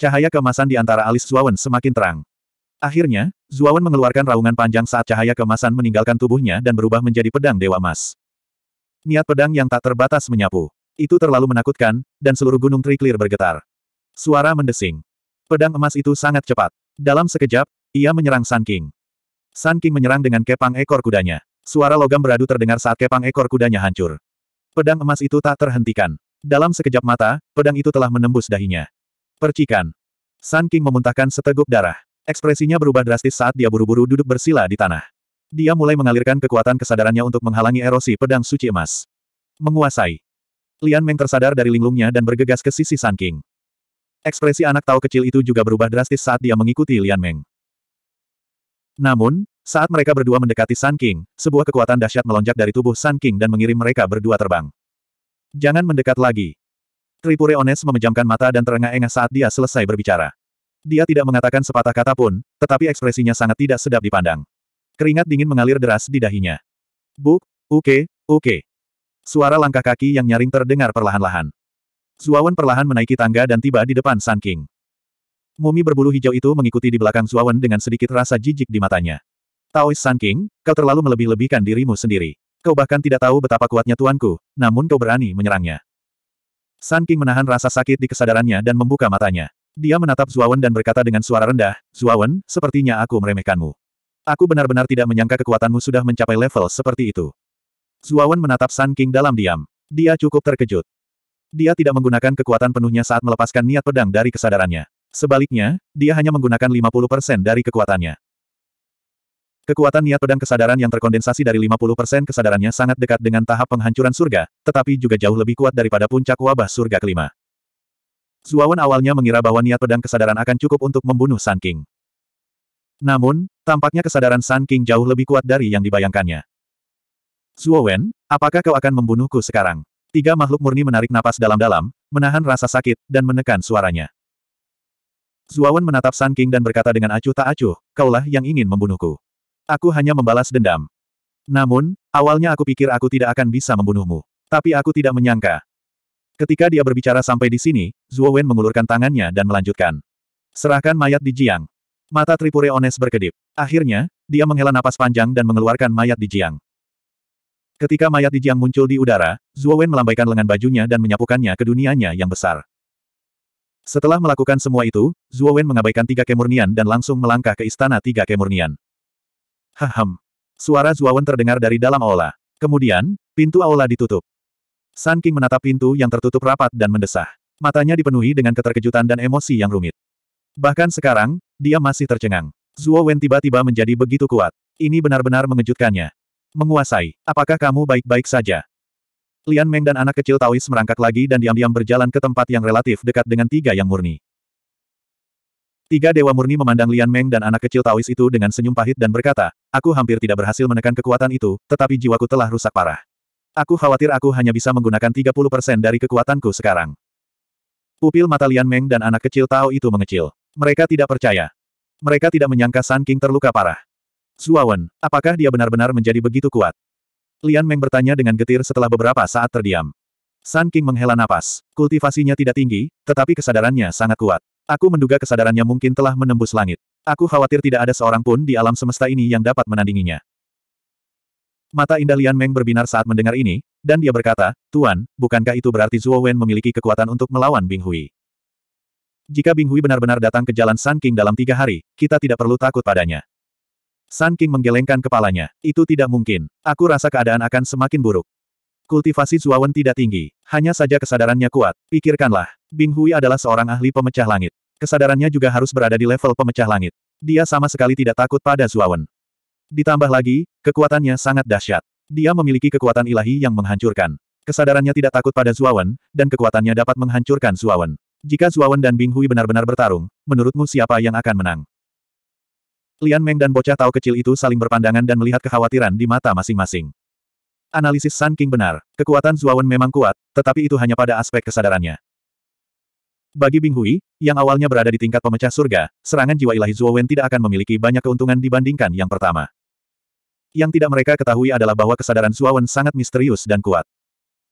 Cahaya kemasan di antara alis Zuawan semakin terang. Akhirnya, Zuawan mengeluarkan raungan panjang saat cahaya kemasan meninggalkan tubuhnya dan berubah menjadi pedang Dewa Mas. Niat pedang yang tak terbatas menyapu. Itu terlalu menakutkan, dan seluruh gunung Triklir bergetar. Suara mendesing. Pedang emas itu sangat cepat. Dalam sekejap, ia menyerang Sun King. Sun King menyerang dengan kepang ekor kudanya. Suara logam beradu terdengar saat kepang ekor kudanya hancur. Pedang emas itu tak terhentikan. Dalam sekejap mata, pedang itu telah menembus dahinya. Percikan. Sun King memuntahkan seteguk darah. Ekspresinya berubah drastis saat dia buru-buru duduk bersila di tanah. Dia mulai mengalirkan kekuatan kesadarannya untuk menghalangi erosi pedang suci emas. Menguasai. Lian Meng tersadar dari linglungnya dan bergegas ke sisi Sun King. Ekspresi anak tahu kecil itu juga berubah drastis saat dia mengikuti Lian Meng. Namun, saat mereka berdua mendekati Sun King, sebuah kekuatan dahsyat melonjak dari tubuh Sun King dan mengirim mereka berdua terbang. Jangan mendekat lagi. Tripure Ones memejamkan mata dan terengah-engah saat dia selesai berbicara. Dia tidak mengatakan sepatah kata pun, tetapi ekspresinya sangat tidak sedap dipandang. Keringat dingin mengalir deras di dahinya. Buk, oke, oke. Suara langkah kaki yang nyaring terdengar perlahan-lahan. Zuawan perlahan menaiki tangga dan tiba di depan Sun King. Mumi berbulu hijau itu mengikuti di belakang Zuawan dengan sedikit rasa jijik di matanya. Taois Sun King, kau terlalu melebih-lebihkan dirimu sendiri. Kau bahkan tidak tahu betapa kuatnya tuanku, namun kau berani menyerangnya. San King menahan rasa sakit di kesadarannya dan membuka matanya. Dia menatap Zuawan dan berkata dengan suara rendah, Zuawan, sepertinya aku meremehkanmu. Aku benar-benar tidak menyangka kekuatanmu sudah mencapai level seperti itu. Zuawan menatap San King dalam diam. Dia cukup terkejut. Dia tidak menggunakan kekuatan penuhnya saat melepaskan niat pedang dari kesadarannya. Sebaliknya, dia hanya menggunakan 50% dari kekuatannya. Kekuatan niat pedang kesadaran yang terkondensasi dari 50% kesadarannya sangat dekat dengan tahap penghancuran surga, tetapi juga jauh lebih kuat daripada puncak wabah surga kelima. Zuawan awalnya mengira bahwa niat pedang kesadaran akan cukup untuk membunuh Sun King. Namun, tampaknya kesadaran Sun King jauh lebih kuat dari yang dibayangkannya. Zuawan, apakah kau akan membunuhku sekarang? Tiga makhluk murni menarik napas dalam-dalam, menahan rasa sakit, dan menekan suaranya. Zuawan menatap Sun King dan berkata dengan acuh tak acuh, kaulah yang ingin membunuhku. Aku hanya membalas dendam. Namun, awalnya aku pikir aku tidak akan bisa membunuhmu. Tapi aku tidak menyangka. Ketika dia berbicara sampai di sini, Zuo Wen mengulurkan tangannya dan melanjutkan. Serahkan mayat di Jiang. Mata Tripure Ones berkedip. Akhirnya, dia menghela napas panjang dan mengeluarkan mayat di Jiang. Ketika mayat di Jiang muncul di udara, Zuo Wen melambaikan lengan bajunya dan menyapukannya ke dunianya yang besar. Setelah melakukan semua itu, Zuo Wen mengabaikan tiga kemurnian dan langsung melangkah ke istana tiga kemurnian. Haham. Suara Zuawan terdengar dari dalam aula. Kemudian, pintu aula ditutup. San King menatap pintu yang tertutup rapat dan mendesah. Matanya dipenuhi dengan keterkejutan dan emosi yang rumit. Bahkan sekarang, dia masih tercengang. Zuo Wen tiba-tiba menjadi begitu kuat. Ini benar-benar mengejutkannya. Menguasai, apakah kamu baik-baik saja? Lian Meng dan anak kecil Taois merangkak lagi dan diam-diam berjalan ke tempat yang relatif dekat dengan tiga yang murni. Tiga dewa murni memandang Lian Meng dan anak kecil Taois itu dengan senyum pahit dan berkata, aku hampir tidak berhasil menekan kekuatan itu, tetapi jiwaku telah rusak parah. Aku khawatir aku hanya bisa menggunakan 30% dari kekuatanku sekarang. Pupil mata Lian Meng dan anak kecil Tao itu mengecil. Mereka tidak percaya. Mereka tidak menyangka San King terluka parah. Zuawan, apakah dia benar-benar menjadi begitu kuat? Lian Meng bertanya dengan getir setelah beberapa saat terdiam. San King menghela napas. Kultivasinya tidak tinggi, tetapi kesadarannya sangat kuat. Aku menduga kesadarannya mungkin telah menembus langit. Aku khawatir tidak ada seorang pun di alam semesta ini yang dapat menandinginya. Mata indah Lian Meng berbinar saat mendengar ini, dan dia berkata, Tuan, bukankah itu berarti Zhuo Wen memiliki kekuatan untuk melawan Bing Hui? Jika Bing Hui benar-benar datang ke jalan Sun King dalam tiga hari, kita tidak perlu takut padanya. Sun King menggelengkan kepalanya. Itu tidak mungkin. Aku rasa keadaan akan semakin buruk. Kultivasi Zhuo Wen tidak tinggi. Hanya saja kesadarannya kuat. Pikirkanlah, Bing Hui adalah seorang ahli pemecah langit. Kesadarannya juga harus berada di level pemecah langit. Dia sama sekali tidak takut pada Zuawan. Ditambah lagi, kekuatannya sangat dahsyat. Dia memiliki kekuatan ilahi yang menghancurkan. Kesadarannya tidak takut pada Zuawan, dan kekuatannya dapat menghancurkan Zuawan. Jika Zuawan dan Bing Hui benar-benar bertarung, menurutmu siapa yang akan menang? Lian Meng dan bocah tahu kecil itu saling berpandangan dan melihat kekhawatiran di mata masing-masing. Analisis Sun King benar, kekuatan Zuawan memang kuat, tetapi itu hanya pada aspek kesadarannya. Bagi Bing Hui, yang awalnya berada di tingkat pemecah surga, serangan jiwa ilahi Wen tidak akan memiliki banyak keuntungan dibandingkan yang pertama. Yang tidak mereka ketahui adalah bahwa kesadaran Wen sangat misterius dan kuat.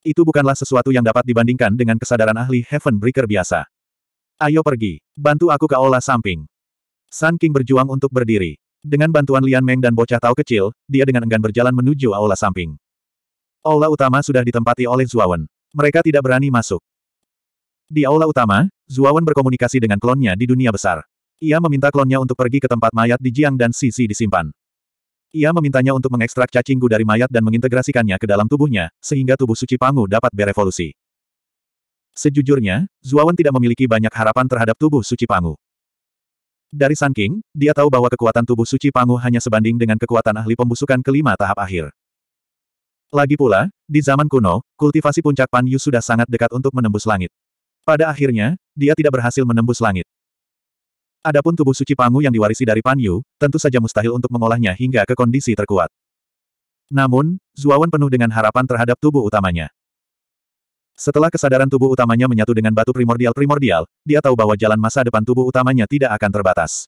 Itu bukanlah sesuatu yang dapat dibandingkan dengan kesadaran ahli Heaven Breaker biasa. Ayo pergi, bantu aku ke aula samping. Sun King berjuang untuk berdiri. Dengan bantuan Lian Meng dan bocah Tao kecil, dia dengan enggan berjalan menuju aula samping. Aula utama sudah ditempati oleh Wen. Mereka tidak berani masuk. Di aula utama, Zuawan berkomunikasi dengan klonnya di dunia besar. Ia meminta klonnya untuk pergi ke tempat mayat di Jiang dan Sisi disimpan. Ia memintanya untuk mengekstrak cacing dari mayat dan mengintegrasikannya ke dalam tubuhnya, sehingga tubuh suci Pangu dapat berevolusi. Sejujurnya, Zuawan tidak memiliki banyak harapan terhadap tubuh suci Pangu. Dari Sanking, dia tahu bahwa kekuatan tubuh suci Pangu hanya sebanding dengan kekuatan ahli pembusukan kelima tahap akhir. Lagi pula, di zaman kuno, kultivasi puncak Pan Yu sudah sangat dekat untuk menembus langit. Pada akhirnya, dia tidak berhasil menembus langit. Adapun tubuh suci Pangu yang diwarisi dari Pan Yu, tentu saja mustahil untuk mengolahnya hingga ke kondisi terkuat. Namun, Zuawan penuh dengan harapan terhadap tubuh utamanya. Setelah kesadaran tubuh utamanya menyatu dengan batu primordial-primordial, dia tahu bahwa jalan masa depan tubuh utamanya tidak akan terbatas.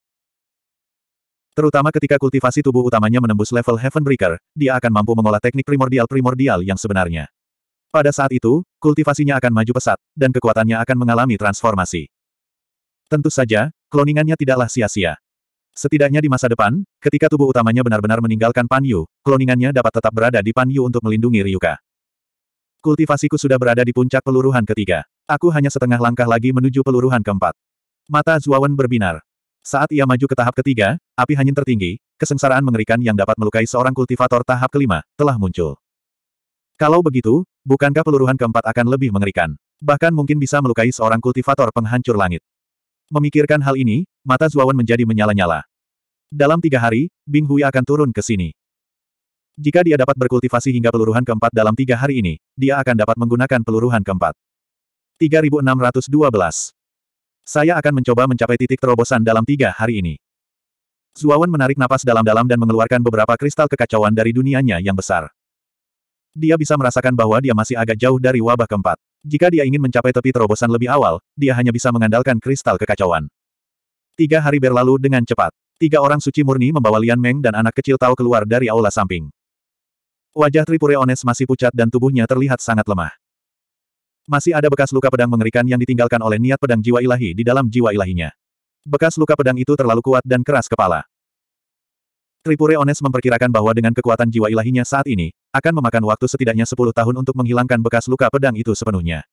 Terutama ketika kultivasi tubuh utamanya menembus level Heaven Breaker, dia akan mampu mengolah teknik primordial-primordial yang sebenarnya. Pada saat itu, kultivasinya akan maju pesat, dan kekuatannya akan mengalami transformasi. Tentu saja, kloningannya tidaklah sia-sia. Setidaknya di masa depan, ketika tubuh utamanya benar-benar meninggalkan Pan Yu, kloningannya dapat tetap berada di Pan Yu untuk melindungi Ryuka. Kultivasiku sudah berada di puncak peluruhan ketiga. Aku hanya setengah langkah lagi menuju peluruhan keempat. Mata Zuawan berbinar. Saat ia maju ke tahap ketiga, api hanyut tertinggi, kesengsaraan mengerikan yang dapat melukai seorang kultivator tahap kelima, telah muncul. Kalau begitu, Bukankah peluruhan keempat akan lebih mengerikan? Bahkan mungkin bisa melukai seorang kultivator penghancur langit. Memikirkan hal ini, mata Zuawan menjadi menyala-nyala. Dalam tiga hari, Bing Hui akan turun ke sini. Jika dia dapat berkultivasi hingga peluruhan keempat dalam tiga hari ini, dia akan dapat menggunakan peluruhan keempat. 3612 Saya akan mencoba mencapai titik terobosan dalam tiga hari ini. Zuawan menarik napas dalam-dalam dan mengeluarkan beberapa kristal kekacauan dari dunianya yang besar. Dia bisa merasakan bahwa dia masih agak jauh dari wabah keempat. Jika dia ingin mencapai tepi terobosan lebih awal, dia hanya bisa mengandalkan kristal kekacauan. Tiga hari berlalu dengan cepat. Tiga orang suci murni membawa Lian Meng dan anak kecil Tao keluar dari aula samping. Wajah Tripure Ones masih pucat dan tubuhnya terlihat sangat lemah. Masih ada bekas luka pedang mengerikan yang ditinggalkan oleh niat pedang jiwa ilahi di dalam jiwa ilahinya. Bekas luka pedang itu terlalu kuat dan keras kepala. Tripure Ones memperkirakan bahwa dengan kekuatan jiwa ilahinya saat ini, akan memakan waktu setidaknya 10 tahun untuk menghilangkan bekas luka pedang itu sepenuhnya.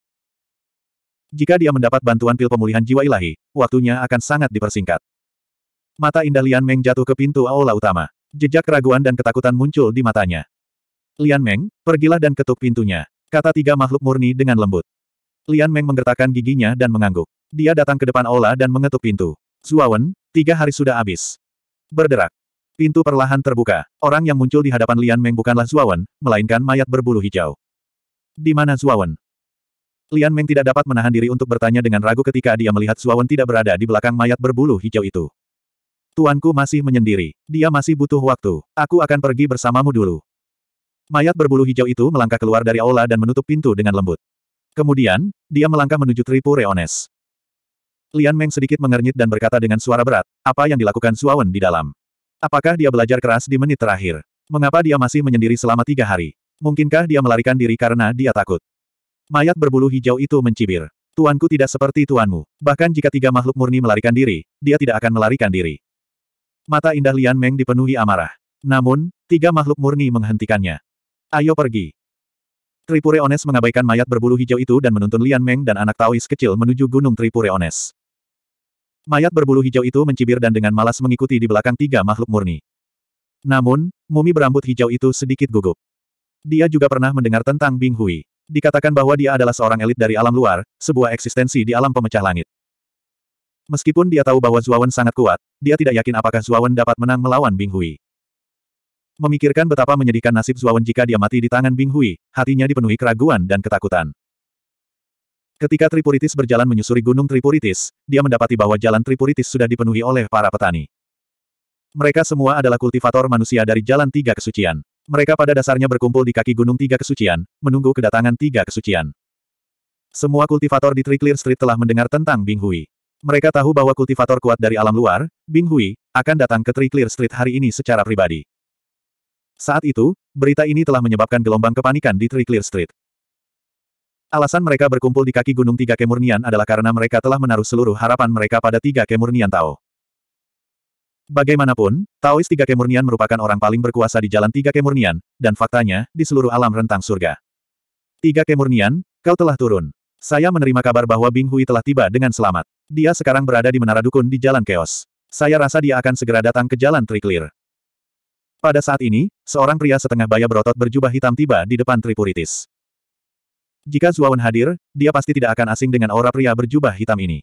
Jika dia mendapat bantuan pil pemulihan jiwa ilahi, waktunya akan sangat dipersingkat. Mata indah Lian Meng jatuh ke pintu aula utama. Jejak keraguan dan ketakutan muncul di matanya. Lian Meng, pergilah dan ketuk pintunya. Kata tiga makhluk murni dengan lembut. Lian Meng menggertakkan giginya dan mengangguk. Dia datang ke depan aula dan mengetuk pintu. Zuawan, tiga hari sudah habis. Berderak. Pintu perlahan terbuka. Orang yang muncul di hadapan Lian Meng bukanlah Zuawan, melainkan mayat berbulu hijau. Di mana Zuawan? Lian Meng tidak dapat menahan diri untuk bertanya dengan ragu ketika dia melihat Zuawan tidak berada di belakang mayat berbulu hijau itu. Tuanku masih menyendiri. Dia masih butuh waktu. Aku akan pergi bersamamu dulu. Mayat berbulu hijau itu melangkah keluar dari aula dan menutup pintu dengan lembut. Kemudian, dia melangkah menuju Tripu Reones. Lian Meng sedikit mengernyit dan berkata dengan suara berat, apa yang dilakukan Suawen di dalam. Apakah dia belajar keras di menit terakhir? Mengapa dia masih menyendiri selama tiga hari? Mungkinkah dia melarikan diri karena dia takut? Mayat berbulu hijau itu mencibir. Tuanku tidak seperti tuanmu. Bahkan jika tiga makhluk murni melarikan diri, dia tidak akan melarikan diri. Mata indah Lian Meng dipenuhi amarah. Namun, tiga makhluk murni menghentikannya. Ayo pergi. Tripure Ones mengabaikan mayat berbulu hijau itu dan menuntun Lian Meng dan anak Taois kecil menuju Gunung Tripure Ones. Mayat berbulu hijau itu mencibir dan dengan malas mengikuti di belakang tiga makhluk murni. Namun, mumi berambut hijau itu sedikit gugup. Dia juga pernah mendengar tentang Bing Hui. Dikatakan bahwa dia adalah seorang elit dari alam luar, sebuah eksistensi di alam pemecah langit. Meskipun dia tahu bahwa Zuawan sangat kuat, dia tidak yakin apakah Zuawan dapat menang melawan Bing Hui. Memikirkan betapa menyedihkan nasib Zuawan jika dia mati di tangan Bing Hui, hatinya dipenuhi keraguan dan ketakutan. Ketika Tripuritis berjalan menyusuri Gunung Tripuritis, dia mendapati bahwa jalan Tripuritis sudah dipenuhi oleh para petani. Mereka semua adalah kultivator manusia dari Jalan Tiga Kesucian. Mereka pada dasarnya berkumpul di kaki Gunung Tiga Kesucian, menunggu kedatangan Tiga Kesucian. Semua kultivator di Triclear Street telah mendengar tentang Bing Hui. Mereka tahu bahwa kultivator kuat dari alam luar, Bing Hui, akan datang ke Triclear Street hari ini secara pribadi. Saat itu, berita ini telah menyebabkan gelombang kepanikan di Triclear Street. Alasan mereka berkumpul di kaki Gunung Tiga Kemurnian adalah karena mereka telah menaruh seluruh harapan mereka pada Tiga Kemurnian Tao. Bagaimanapun, Taois Tiga Kemurnian merupakan orang paling berkuasa di Jalan Tiga Kemurnian, dan faktanya, di seluruh alam rentang surga. Tiga Kemurnian, kau telah turun. Saya menerima kabar bahwa Bing Hui telah tiba dengan selamat. Dia sekarang berada di Menara Dukun di Jalan Keos. Saya rasa dia akan segera datang ke Jalan Triklir. Pada saat ini, seorang pria setengah baya berotot berjubah hitam tiba di depan Tripuritis. Jika Zuawan hadir, dia pasti tidak akan asing dengan aura pria berjubah hitam ini.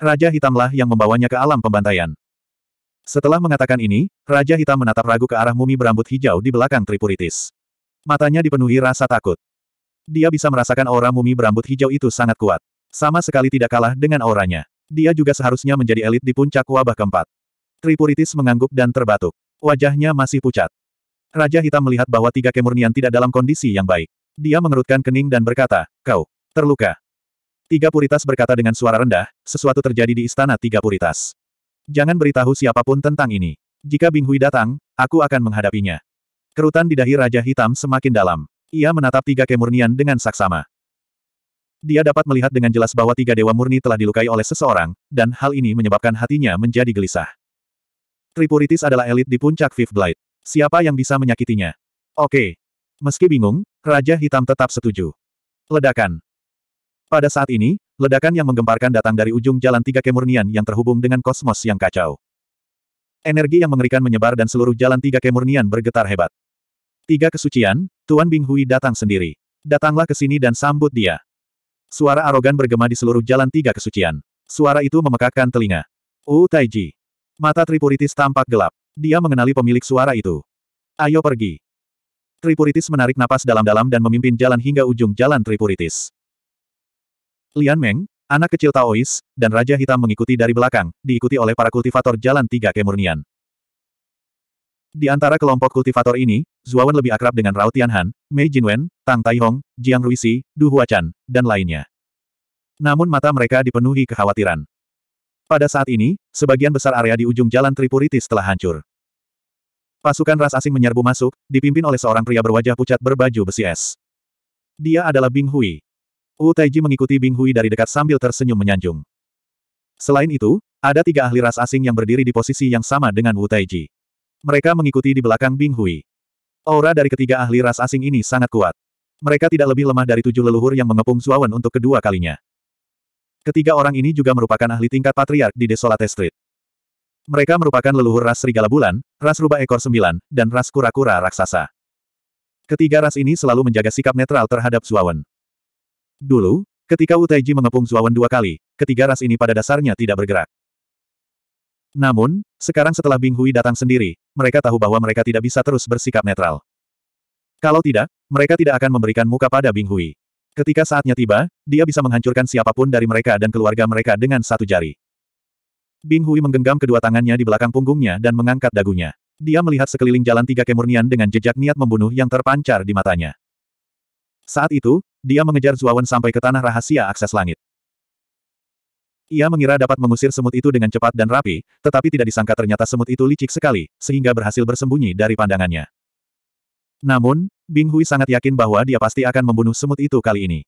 Raja hitamlah yang membawanya ke alam pembantaian. Setelah mengatakan ini, Raja Hitam menatap ragu ke arah mumi berambut hijau di belakang Tripuritis. Matanya dipenuhi rasa takut. Dia bisa merasakan aura mumi berambut hijau itu sangat kuat. Sama sekali tidak kalah dengan auranya. Dia juga seharusnya menjadi elit di puncak wabah keempat. Tripuritis mengangguk dan terbatuk. Wajahnya masih pucat. Raja Hitam melihat bahwa tiga kemurnian tidak dalam kondisi yang baik. Dia mengerutkan kening dan berkata, kau, terluka. Tiga puritas berkata dengan suara rendah, sesuatu terjadi di istana tiga puritas. Jangan beritahu siapapun tentang ini. Jika Bing Hui datang, aku akan menghadapinya. Kerutan di dahi Raja Hitam semakin dalam. Ia menatap tiga kemurnian dengan saksama. Dia dapat melihat dengan jelas bahwa tiga dewa murni telah dilukai oleh seseorang, dan hal ini menyebabkan hatinya menjadi gelisah. Tripuritis adalah elit di puncak Fifth Blade. Siapa yang bisa menyakitinya? Oke, Meski bingung, Raja Hitam tetap setuju. Ledakan. Pada saat ini, ledakan yang menggemparkan datang dari ujung jalan tiga kemurnian yang terhubung dengan kosmos yang kacau. Energi yang mengerikan menyebar dan seluruh jalan tiga kemurnian bergetar hebat. Tiga kesucian, Tuan Bing Hui datang sendiri. Datanglah ke sini dan sambut dia. Suara arogan bergema di seluruh jalan tiga kesucian. Suara itu memekakkan telinga. Wu Taiji. Mata Tripuritis tampak gelap. Dia mengenali pemilik suara itu. Ayo pergi. Tripuritis menarik napas dalam-dalam dan memimpin jalan hingga ujung jalan Tripuritis. Lian Meng, anak kecil Taois, dan Raja Hitam mengikuti dari belakang, diikuti oleh para kultivator jalan tiga kemurnian. Di antara kelompok kultivator ini, Zuawan lebih akrab dengan Rao Tianhan, Mei Jinwen, Tang Taihong, Jiang Ruisi, Du Huachan, dan lainnya. Namun mata mereka dipenuhi kekhawatiran. Pada saat ini, sebagian besar area di ujung jalan Tripuritis telah hancur. Pasukan ras asing menyerbu masuk, dipimpin oleh seorang pria berwajah pucat berbaju besi es. Dia adalah Bing Hui. Wu Taiji mengikuti Bing Hui dari dekat sambil tersenyum menyanjung. Selain itu, ada tiga ahli ras asing yang berdiri di posisi yang sama dengan Wu Taiji. Mereka mengikuti di belakang Bing Hui. Aura dari ketiga ahli ras asing ini sangat kuat. Mereka tidak lebih lemah dari tujuh leluhur yang mengepung Zuawan untuk kedua kalinya. Ketiga orang ini juga merupakan ahli tingkat patriark di Desolate Street. Mereka merupakan leluhur ras serigala bulan, ras rubah ekor sembilan, dan ras kura-kura raksasa. Ketiga ras ini selalu menjaga sikap netral terhadap Zuawan. Dulu, ketika Utaiji mengepung Zuawan dua kali, ketiga ras ini pada dasarnya tidak bergerak. Namun, sekarang setelah Bing Hui datang sendiri, mereka tahu bahwa mereka tidak bisa terus bersikap netral. Kalau tidak, mereka tidak akan memberikan muka pada Bing Hui. Ketika saatnya tiba, dia bisa menghancurkan siapapun dari mereka dan keluarga mereka dengan satu jari. Bing Hui menggenggam kedua tangannya di belakang punggungnya dan mengangkat dagunya. Dia melihat sekeliling jalan tiga kemurnian dengan jejak niat membunuh yang terpancar di matanya. Saat itu, dia mengejar Zuawan sampai ke tanah rahasia akses langit. Ia mengira dapat mengusir semut itu dengan cepat dan rapi, tetapi tidak disangka ternyata semut itu licik sekali, sehingga berhasil bersembunyi dari pandangannya. Namun, Bing Hui sangat yakin bahwa dia pasti akan membunuh semut itu kali ini.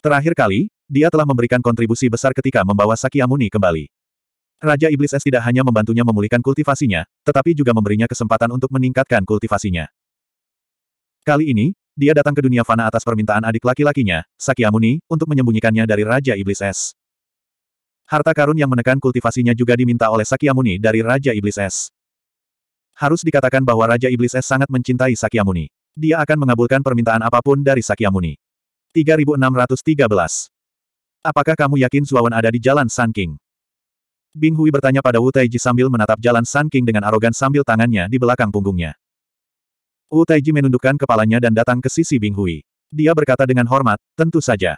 Terakhir kali, dia telah memberikan kontribusi besar ketika membawa Sakyamuni kembali. Raja Iblis Es tidak hanya membantunya memulihkan kultivasinya, tetapi juga memberinya kesempatan untuk meningkatkan kultivasinya. Kali ini, dia datang ke dunia fana atas permintaan adik laki-lakinya, Sakyamuni, untuk menyembunyikannya dari Raja Iblis Es. Harta karun yang menekan kultivasinya juga diminta oleh Sakyamuni dari Raja Iblis Es. Harus dikatakan bahwa Raja Iblis Es sangat mencintai Sakyamuni. Dia akan mengabulkan permintaan apapun dari Sakyamuni. 3613. Apakah kamu yakin Zuawan ada di jalan Sanking? Bing Hui bertanya pada Wu Taiji sambil menatap jalan San King dengan arogan sambil tangannya di belakang punggungnya. Wu Taiji menundukkan kepalanya dan datang ke sisi Bing Hui. Dia berkata dengan hormat, tentu saja.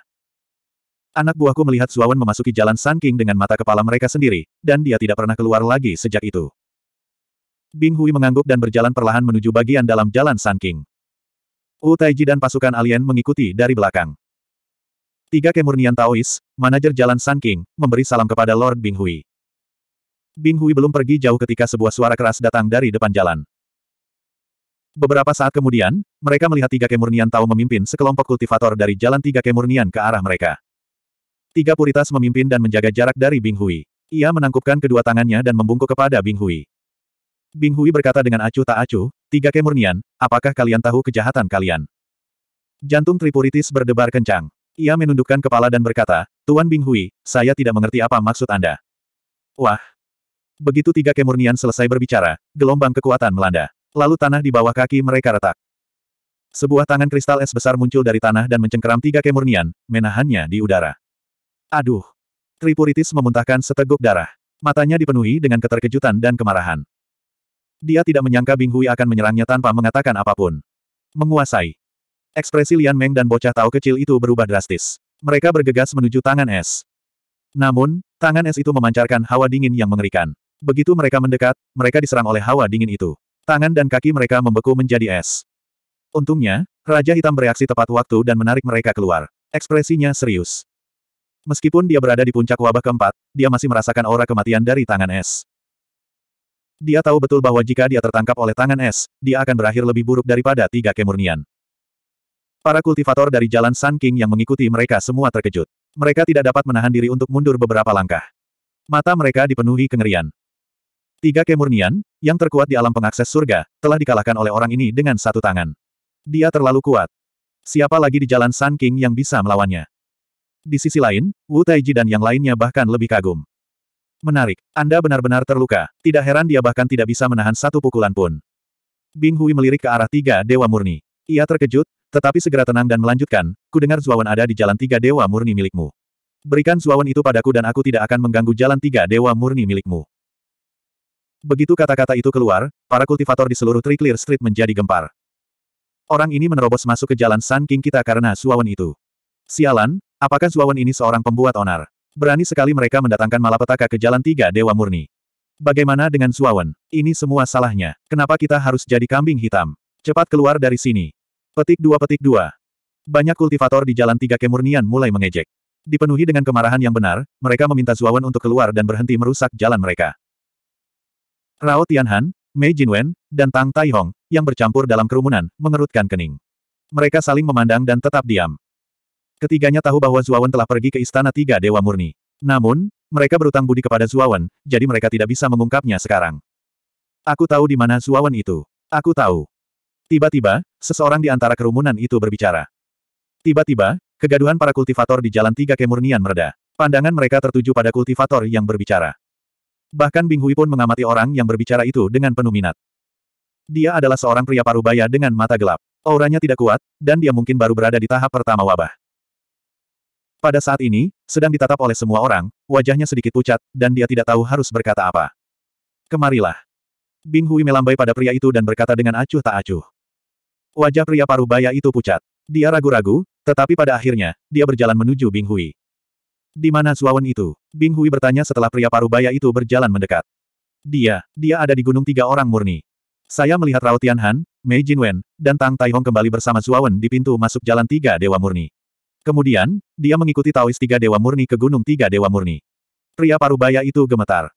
Anak buahku melihat Zuawan memasuki jalan San King dengan mata kepala mereka sendiri, dan dia tidak pernah keluar lagi sejak itu. Bing Hui mengangguk dan berjalan perlahan menuju bagian dalam jalan San King. Wu Taiji dan pasukan alien mengikuti dari belakang. Tiga kemurnian Taois, manajer jalan San King, memberi salam kepada Lord Bing Hui. Bing Hui belum pergi jauh ketika sebuah suara keras datang dari depan jalan. Beberapa saat kemudian, mereka melihat tiga kemurnian tahu memimpin sekelompok kultivator dari jalan tiga kemurnian ke arah mereka. Tiga puritas memimpin dan menjaga jarak dari Bing Hui. Ia menangkupkan kedua tangannya dan membungkuk kepada Bing Hui. Bing Hui berkata dengan acuh tak acuh, tiga kemurnian, apakah kalian tahu kejahatan kalian? Jantung Tripuritis berdebar kencang. Ia menundukkan kepala dan berkata, Tuan Bing Hui, saya tidak mengerti apa maksud Anda. Wah, Begitu tiga kemurnian selesai berbicara, gelombang kekuatan melanda. Lalu tanah di bawah kaki mereka retak. Sebuah tangan kristal es besar muncul dari tanah dan mencengkeram tiga kemurnian, menahannya di udara. Aduh! Tripuritis memuntahkan seteguk darah. Matanya dipenuhi dengan keterkejutan dan kemarahan. Dia tidak menyangka Bing Hui akan menyerangnya tanpa mengatakan apapun. Menguasai. Ekspresi Lian Meng dan bocah tahu kecil itu berubah drastis. Mereka bergegas menuju tangan es. Namun, tangan es itu memancarkan hawa dingin yang mengerikan. Begitu mereka mendekat, mereka diserang oleh hawa dingin itu. Tangan dan kaki mereka membeku menjadi es. Untungnya, Raja Hitam bereaksi tepat waktu dan menarik mereka keluar. Ekspresinya serius. Meskipun dia berada di puncak wabah keempat, dia masih merasakan aura kematian dari tangan es. Dia tahu betul bahwa jika dia tertangkap oleh tangan es, dia akan berakhir lebih buruk daripada tiga kemurnian. Para kultivator dari Jalan Sun King yang mengikuti mereka semua terkejut. Mereka tidak dapat menahan diri untuk mundur beberapa langkah. Mata mereka dipenuhi kengerian. Tiga kemurnian, yang terkuat di alam pengakses surga, telah dikalahkan oleh orang ini dengan satu tangan. Dia terlalu kuat. Siapa lagi di jalan Sun King yang bisa melawannya? Di sisi lain, Wu Taiji dan yang lainnya bahkan lebih kagum. Menarik, Anda benar-benar terluka. Tidak heran dia bahkan tidak bisa menahan satu pukulan pun. Bing Hui melirik ke arah tiga dewa murni. Ia terkejut, tetapi segera tenang dan melanjutkan, ku dengar Zuawan ada di jalan tiga dewa murni milikmu. Berikan Zuawan itu padaku dan aku tidak akan mengganggu jalan tiga dewa murni milikmu. Begitu kata-kata itu keluar, para kultivator di seluruh Triclear Street menjadi gempar. Orang ini menerobos masuk ke jalan Sun King kita karena Suawan itu. Sialan, apakah Suawan ini seorang pembuat onar? Berani sekali mereka mendatangkan malapetaka ke jalan tiga dewa murni. Bagaimana dengan Suawan? Ini semua salahnya. Kenapa kita harus jadi kambing hitam? Cepat keluar dari sini. Petik dua petik dua. Banyak kultivator di jalan tiga kemurnian mulai mengejek. Dipenuhi dengan kemarahan yang benar, mereka meminta Zuawan untuk keluar dan berhenti merusak jalan mereka. Rao Tianhan, Mei Jinwen, dan Tang Taihong, yang bercampur dalam kerumunan, mengerutkan kening. Mereka saling memandang dan tetap diam. Ketiganya tahu bahwa Zuawan telah pergi ke Istana Tiga Dewa Murni. Namun, mereka berutang budi kepada Zuawan, jadi mereka tidak bisa mengungkapnya sekarang. Aku tahu di mana Zuawan itu. Aku tahu. Tiba-tiba, seseorang di antara kerumunan itu berbicara. Tiba-tiba, kegaduhan para kultivator di Jalan Tiga Kemurnian mereda. Pandangan mereka tertuju pada kultivator yang berbicara. Bahkan Bing Hui pun mengamati orang yang berbicara itu dengan penuh minat. Dia adalah seorang pria parubaya dengan mata gelap. Auranya tidak kuat, dan dia mungkin baru berada di tahap pertama wabah. Pada saat ini, sedang ditatap oleh semua orang, wajahnya sedikit pucat, dan dia tidak tahu harus berkata apa. Kemarilah. Bing Hui melambai pada pria itu dan berkata dengan acuh tak acuh. Wajah pria parubaya itu pucat. Dia ragu-ragu, tetapi pada akhirnya, dia berjalan menuju Bing Hui. Di mana Zuawan itu? Bing Hui bertanya setelah pria Parubaya itu berjalan mendekat. Dia, dia ada di gunung tiga orang murni. Saya melihat Rao Tianhan, Mei Jinwen, dan Tang Taihong kembali bersama Zuawan di pintu masuk jalan tiga dewa murni. Kemudian, dia mengikuti Taois tiga dewa murni ke gunung tiga dewa murni. Pria Parubaya itu gemetar.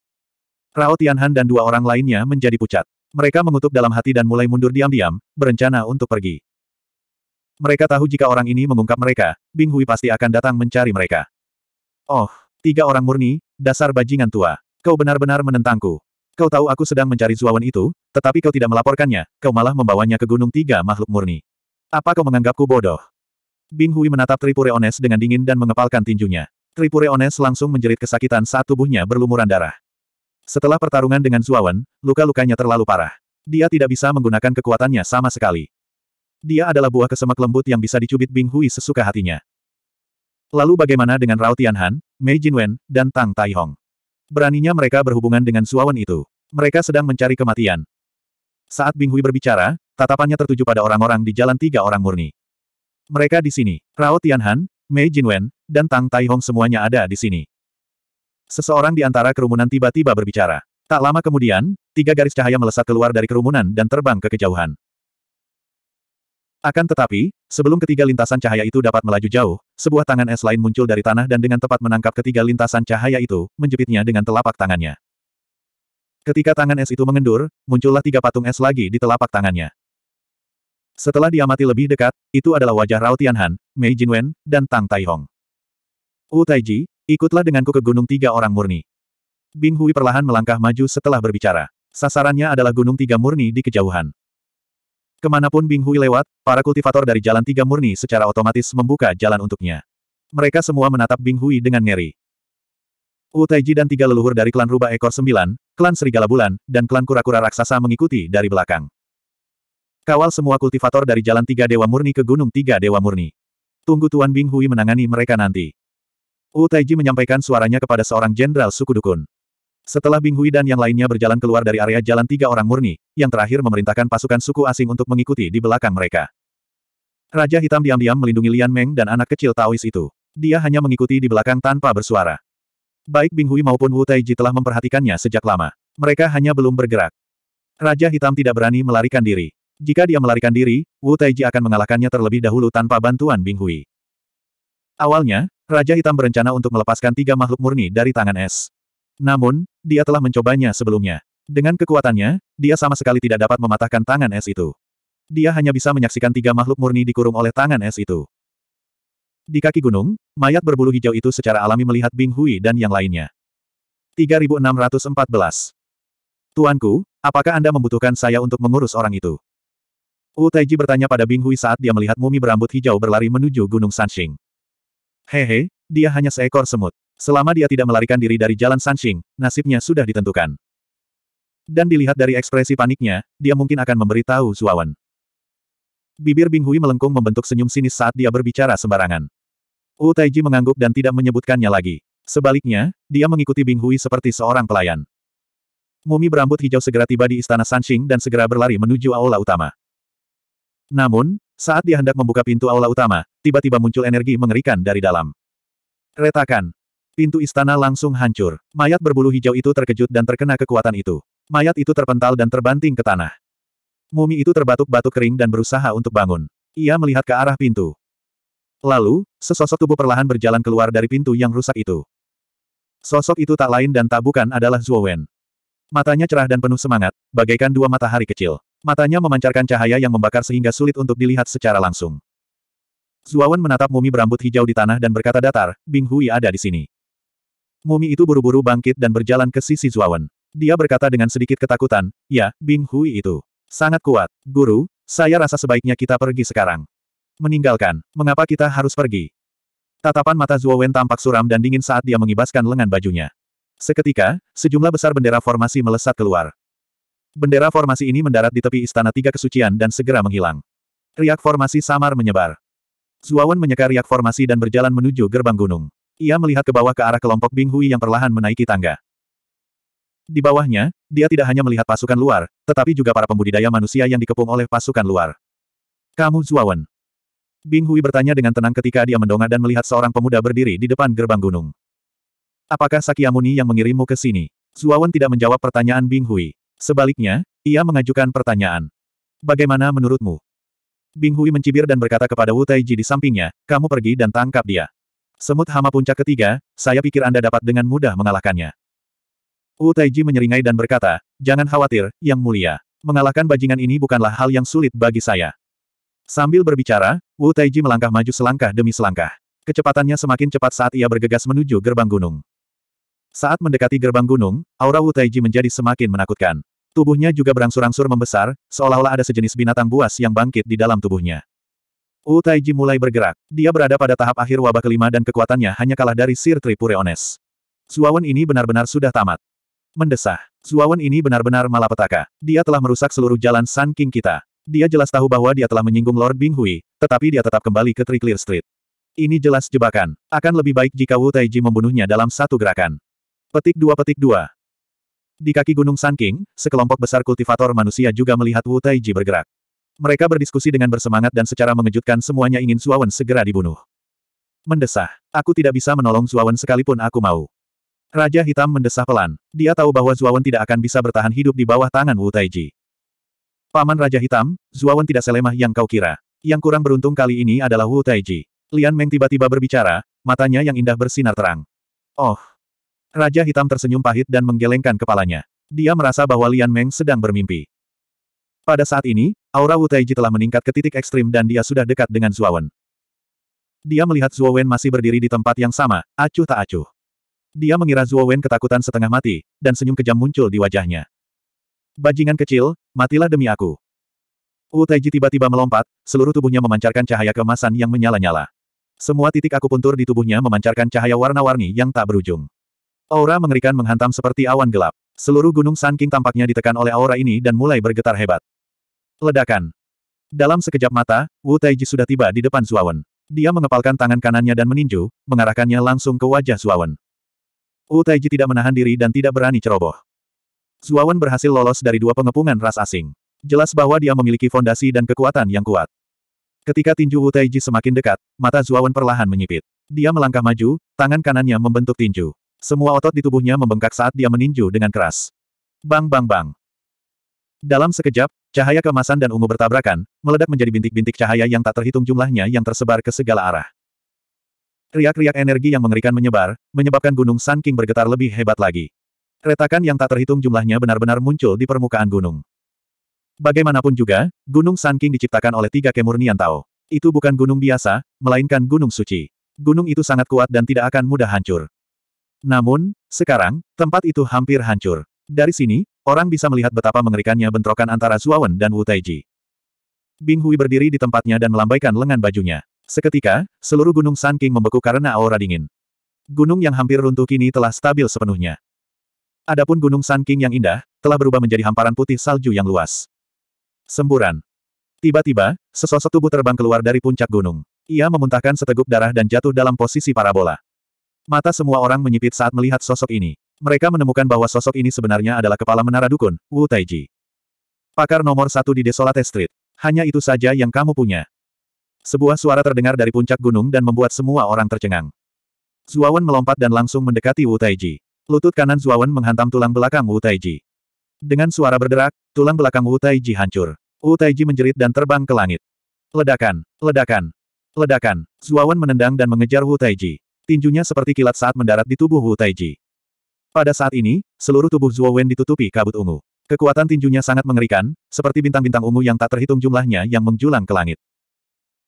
Rao Tianhan dan dua orang lainnya menjadi pucat. Mereka mengutuk dalam hati dan mulai mundur diam-diam, berencana untuk pergi. Mereka tahu jika orang ini mengungkap mereka, Bing Hui pasti akan datang mencari mereka. Oh, tiga orang murni, dasar bajingan tua. Kau benar-benar menentangku. Kau tahu aku sedang mencari Zuawan itu, tetapi kau tidak melaporkannya, kau malah membawanya ke gunung tiga makhluk murni. Apa kau menganggapku bodoh? Bing Hui menatap Tripureones dengan dingin dan mengepalkan tinjunya. Tripureones langsung menjerit kesakitan saat tubuhnya berlumuran darah. Setelah pertarungan dengan Zuawan, luka-lukanya terlalu parah. Dia tidak bisa menggunakan kekuatannya sama sekali. Dia adalah buah kesemek lembut yang bisa dicubit Bing Hui sesuka hatinya. Lalu bagaimana dengan Rao Tianhan, Mei Jinwen, dan Tang Taihong? Beraninya mereka berhubungan dengan Suawan itu. Mereka sedang mencari kematian. Saat Bing Hui berbicara, tatapannya tertuju pada orang-orang di jalan tiga orang murni. Mereka di sini, Rao Tianhan, Mei Jinwen, dan Tang Taihong semuanya ada di sini. Seseorang di antara kerumunan tiba-tiba berbicara. Tak lama kemudian, tiga garis cahaya melesat keluar dari kerumunan dan terbang ke kejauhan. Akan tetapi, Sebelum ketiga lintasan cahaya itu dapat melaju jauh, sebuah tangan es lain muncul dari tanah dan dengan tepat menangkap ketiga lintasan cahaya itu, menjepitnya dengan telapak tangannya. Ketika tangan es itu mengendur, muncullah tiga patung es lagi di telapak tangannya. Setelah diamati lebih dekat, itu adalah wajah Rao Tianhan, Mei Jinwen, dan Tang Taihong. Wu Taiji, ikutlah denganku ke Gunung Tiga Orang Murni. Bing Hui perlahan melangkah maju setelah berbicara. Sasarannya adalah Gunung Tiga Murni di kejauhan. Kemanapun Bing Hui lewat, para kultivator dari Jalan Tiga Murni secara otomatis membuka jalan untuknya. Mereka semua menatap Bing Hui dengan ngeri. Wu Taiji dan tiga leluhur dari klan Rubah Ekor Sembilan, klan Serigala Bulan, dan klan Kura-Kura Raksasa mengikuti dari belakang. Kawal semua kultivator dari Jalan Tiga Dewa Murni ke Gunung Tiga Dewa Murni. Tunggu Tuan Bing Hui menangani mereka nanti. Wu Taiji menyampaikan suaranya kepada seorang jenderal suku Dukun. Setelah Bing Hui dan yang lainnya berjalan keluar dari area jalan tiga orang murni, yang terakhir memerintahkan pasukan suku asing untuk mengikuti di belakang mereka. Raja Hitam diam-diam melindungi Lian Meng dan anak kecil Taois itu. Dia hanya mengikuti di belakang tanpa bersuara. Baik Bing Hui maupun Wu Taiji telah memperhatikannya sejak lama. Mereka hanya belum bergerak. Raja Hitam tidak berani melarikan diri. Jika dia melarikan diri, Wu Taiji akan mengalahkannya terlebih dahulu tanpa bantuan Bing Hui. Awalnya, Raja Hitam berencana untuk melepaskan tiga makhluk murni dari tangan es. Namun, dia telah mencobanya sebelumnya. Dengan kekuatannya, dia sama sekali tidak dapat mematahkan tangan es itu. Dia hanya bisa menyaksikan tiga makhluk murni dikurung oleh tangan es itu. Di kaki gunung, mayat berbulu hijau itu secara alami melihat Bing Hui dan yang lainnya. 3614 Tuanku, apakah Anda membutuhkan saya untuk mengurus orang itu? Wu Taiji bertanya pada Bing Hui saat dia melihat mumi berambut hijau berlari menuju Gunung Sanxing. Hehe, dia hanya seekor semut. Selama dia tidak melarikan diri dari jalan Sanxing, nasibnya sudah ditentukan. Dan dilihat dari ekspresi paniknya, dia mungkin akan memberitahu Zuawan. Bibir Bing Hui melengkung membentuk senyum sinis saat dia berbicara sembarangan. Wu Taiji mengangguk dan tidak menyebutkannya lagi. Sebaliknya, dia mengikuti Bing Hui seperti seorang pelayan. Mumi berambut hijau segera tiba di istana Sanxing dan segera berlari menuju aula utama. Namun, saat dia hendak membuka pintu aula utama, tiba-tiba muncul energi mengerikan dari dalam. Retakan, Pintu istana langsung hancur. Mayat berbulu hijau itu terkejut dan terkena kekuatan itu. Mayat itu terpental dan terbanting ke tanah. Mumi itu terbatuk-batuk kering dan berusaha untuk bangun. Ia melihat ke arah pintu. Lalu, sesosok tubuh perlahan berjalan keluar dari pintu yang rusak itu. Sosok itu tak lain dan tak bukan adalah Wen. Matanya cerah dan penuh semangat, bagaikan dua matahari kecil. Matanya memancarkan cahaya yang membakar sehingga sulit untuk dilihat secara langsung. Wen menatap mumi berambut hijau di tanah dan berkata datar, Bing Hui ada di sini. Mumi itu buru-buru bangkit dan berjalan ke sisi Zuawan. Dia berkata dengan sedikit ketakutan, ya, Bing Hui itu. Sangat kuat. Guru, saya rasa sebaiknya kita pergi sekarang. Meninggalkan, mengapa kita harus pergi? Tatapan mata Zuawan tampak suram dan dingin saat dia mengibaskan lengan bajunya. Seketika, sejumlah besar bendera formasi melesat keluar. Bendera formasi ini mendarat di tepi Istana Tiga Kesucian dan segera menghilang. Riak formasi samar menyebar. Zuawan menyeka riak formasi dan berjalan menuju gerbang gunung. Ia melihat ke bawah ke arah kelompok Bing Hui yang perlahan menaiki tangga. Di bawahnya, dia tidak hanya melihat pasukan luar, tetapi juga para pembudidaya manusia yang dikepung oleh pasukan luar. Kamu Zuawan. Bing Hui bertanya dengan tenang ketika dia mendongak dan melihat seorang pemuda berdiri di depan gerbang gunung. Apakah Sakyamuni yang mengirimmu ke sini? Zuawan tidak menjawab pertanyaan Bing Hui. Sebaliknya, ia mengajukan pertanyaan. Bagaimana menurutmu? Bing Hui mencibir dan berkata kepada Wu Taiji di sampingnya, kamu pergi dan tangkap dia. Semut hama puncak ketiga, saya pikir Anda dapat dengan mudah mengalahkannya. Wu Taiji menyeringai dan berkata, jangan khawatir, Yang Mulia. Mengalahkan bajingan ini bukanlah hal yang sulit bagi saya. Sambil berbicara, Wu Taiji melangkah maju selangkah demi selangkah. Kecepatannya semakin cepat saat ia bergegas menuju gerbang gunung. Saat mendekati gerbang gunung, aura Wu Taiji menjadi semakin menakutkan. Tubuhnya juga berangsur-angsur membesar, seolah-olah ada sejenis binatang buas yang bangkit di dalam tubuhnya. Wu Taiji mulai bergerak. Dia berada pada tahap akhir wabah kelima dan kekuatannya hanya kalah dari Sir Tripureones. Zuawan ini benar-benar sudah tamat. Mendesah. Zuawan ini benar-benar malapetaka. Dia telah merusak seluruh jalan Sun King kita. Dia jelas tahu bahwa dia telah menyinggung Lord Bing Hui, tetapi dia tetap kembali ke Triclear Street. Ini jelas jebakan. Akan lebih baik jika Wu Taiji membunuhnya dalam satu gerakan. Petik dua petik dua. Di kaki Gunung Sun King, sekelompok besar kultivator manusia juga melihat Wu Taiji bergerak. Mereka berdiskusi dengan bersemangat dan secara mengejutkan semuanya ingin Zuawan segera dibunuh. Mendesah. Aku tidak bisa menolong Zuawan sekalipun aku mau. Raja Hitam mendesah pelan. Dia tahu bahwa Zuawan tidak akan bisa bertahan hidup di bawah tangan Wu Taiji. Paman Raja Hitam, Zuawan tidak selemah yang kau kira. Yang kurang beruntung kali ini adalah Wu Taiji. Lian Meng tiba-tiba berbicara, matanya yang indah bersinar terang. Oh. Raja Hitam tersenyum pahit dan menggelengkan kepalanya. Dia merasa bahwa Lian Meng sedang bermimpi. Pada saat ini, Aura Wu telah meningkat ke titik ekstrim dan dia sudah dekat dengan Zuowen. Dia melihat Zuowen masih berdiri di tempat yang sama, acuh tak acuh. Dia mengira Zuowen ketakutan setengah mati, dan senyum kejam muncul di wajahnya. Bajingan kecil, matilah demi aku. Wu tiba-tiba melompat, seluruh tubuhnya memancarkan cahaya kemasan yang menyala-nyala. Semua titik akupuntur di tubuhnya memancarkan cahaya warna-warni yang tak berujung. Aura mengerikan menghantam seperti awan gelap. Seluruh gunung Sanking tampaknya ditekan oleh aura ini dan mulai bergetar hebat. Ledakan. Dalam sekejap mata, Wu Taiji sudah tiba di depan Zuawan. Dia mengepalkan tangan kanannya dan meninju, mengarahkannya langsung ke wajah Zuawan. Wu Taiji tidak menahan diri dan tidak berani ceroboh. Zuawan berhasil lolos dari dua pengepungan ras asing. Jelas bahwa dia memiliki fondasi dan kekuatan yang kuat. Ketika tinju Wu Taiji semakin dekat, mata Zuawan perlahan menyipit. Dia melangkah maju, tangan kanannya membentuk tinju. Semua otot di tubuhnya membengkak saat dia meninju dengan keras. Bang bang bang. Dalam sekejap, cahaya kemasan dan ungu bertabrakan, meledak menjadi bintik-bintik cahaya yang tak terhitung jumlahnya yang tersebar ke segala arah. Riak-riak energi yang mengerikan menyebar, menyebabkan gunung Sun King bergetar lebih hebat lagi. Retakan yang tak terhitung jumlahnya benar-benar muncul di permukaan gunung. Bagaimanapun juga, gunung Sun King diciptakan oleh tiga kemurnian Tao. Itu bukan gunung biasa, melainkan gunung suci. Gunung itu sangat kuat dan tidak akan mudah hancur. Namun, sekarang, tempat itu hampir hancur. Dari sini, Orang bisa melihat betapa mengerikannya bentrokan antara Zuawan dan Wu Taiji. Bing Hui berdiri di tempatnya dan melambaikan lengan bajunya. Seketika, seluruh gunung San King membeku karena aura dingin. Gunung yang hampir runtuh kini telah stabil sepenuhnya. Adapun gunung San King yang indah, telah berubah menjadi hamparan putih salju yang luas. Semburan. Tiba-tiba, sesosok tubuh terbang keluar dari puncak gunung. Ia memuntahkan seteguk darah dan jatuh dalam posisi parabola. Mata semua orang menyipit saat melihat sosok ini. Mereka menemukan bahwa sosok ini sebenarnya adalah kepala menara dukun, Wu Taiji. Pakar nomor satu di Desolate Street. Hanya itu saja yang kamu punya. Sebuah suara terdengar dari puncak gunung dan membuat semua orang tercengang. Zuawan melompat dan langsung mendekati Wu Taiji. Lutut kanan Zuawan menghantam tulang belakang Wu Taiji. Dengan suara berderak, tulang belakang Wu Taiji hancur. Wu Taiji menjerit dan terbang ke langit. Ledakan, ledakan, ledakan. Zuawan menendang dan mengejar Wu Taiji. Tinjunya seperti kilat saat mendarat di tubuh Wu Taiji. Pada saat ini, seluruh tubuh Zuo Wen ditutupi kabut ungu. Kekuatan tinjunya sangat mengerikan, seperti bintang-bintang ungu yang tak terhitung jumlahnya yang menjulang ke langit.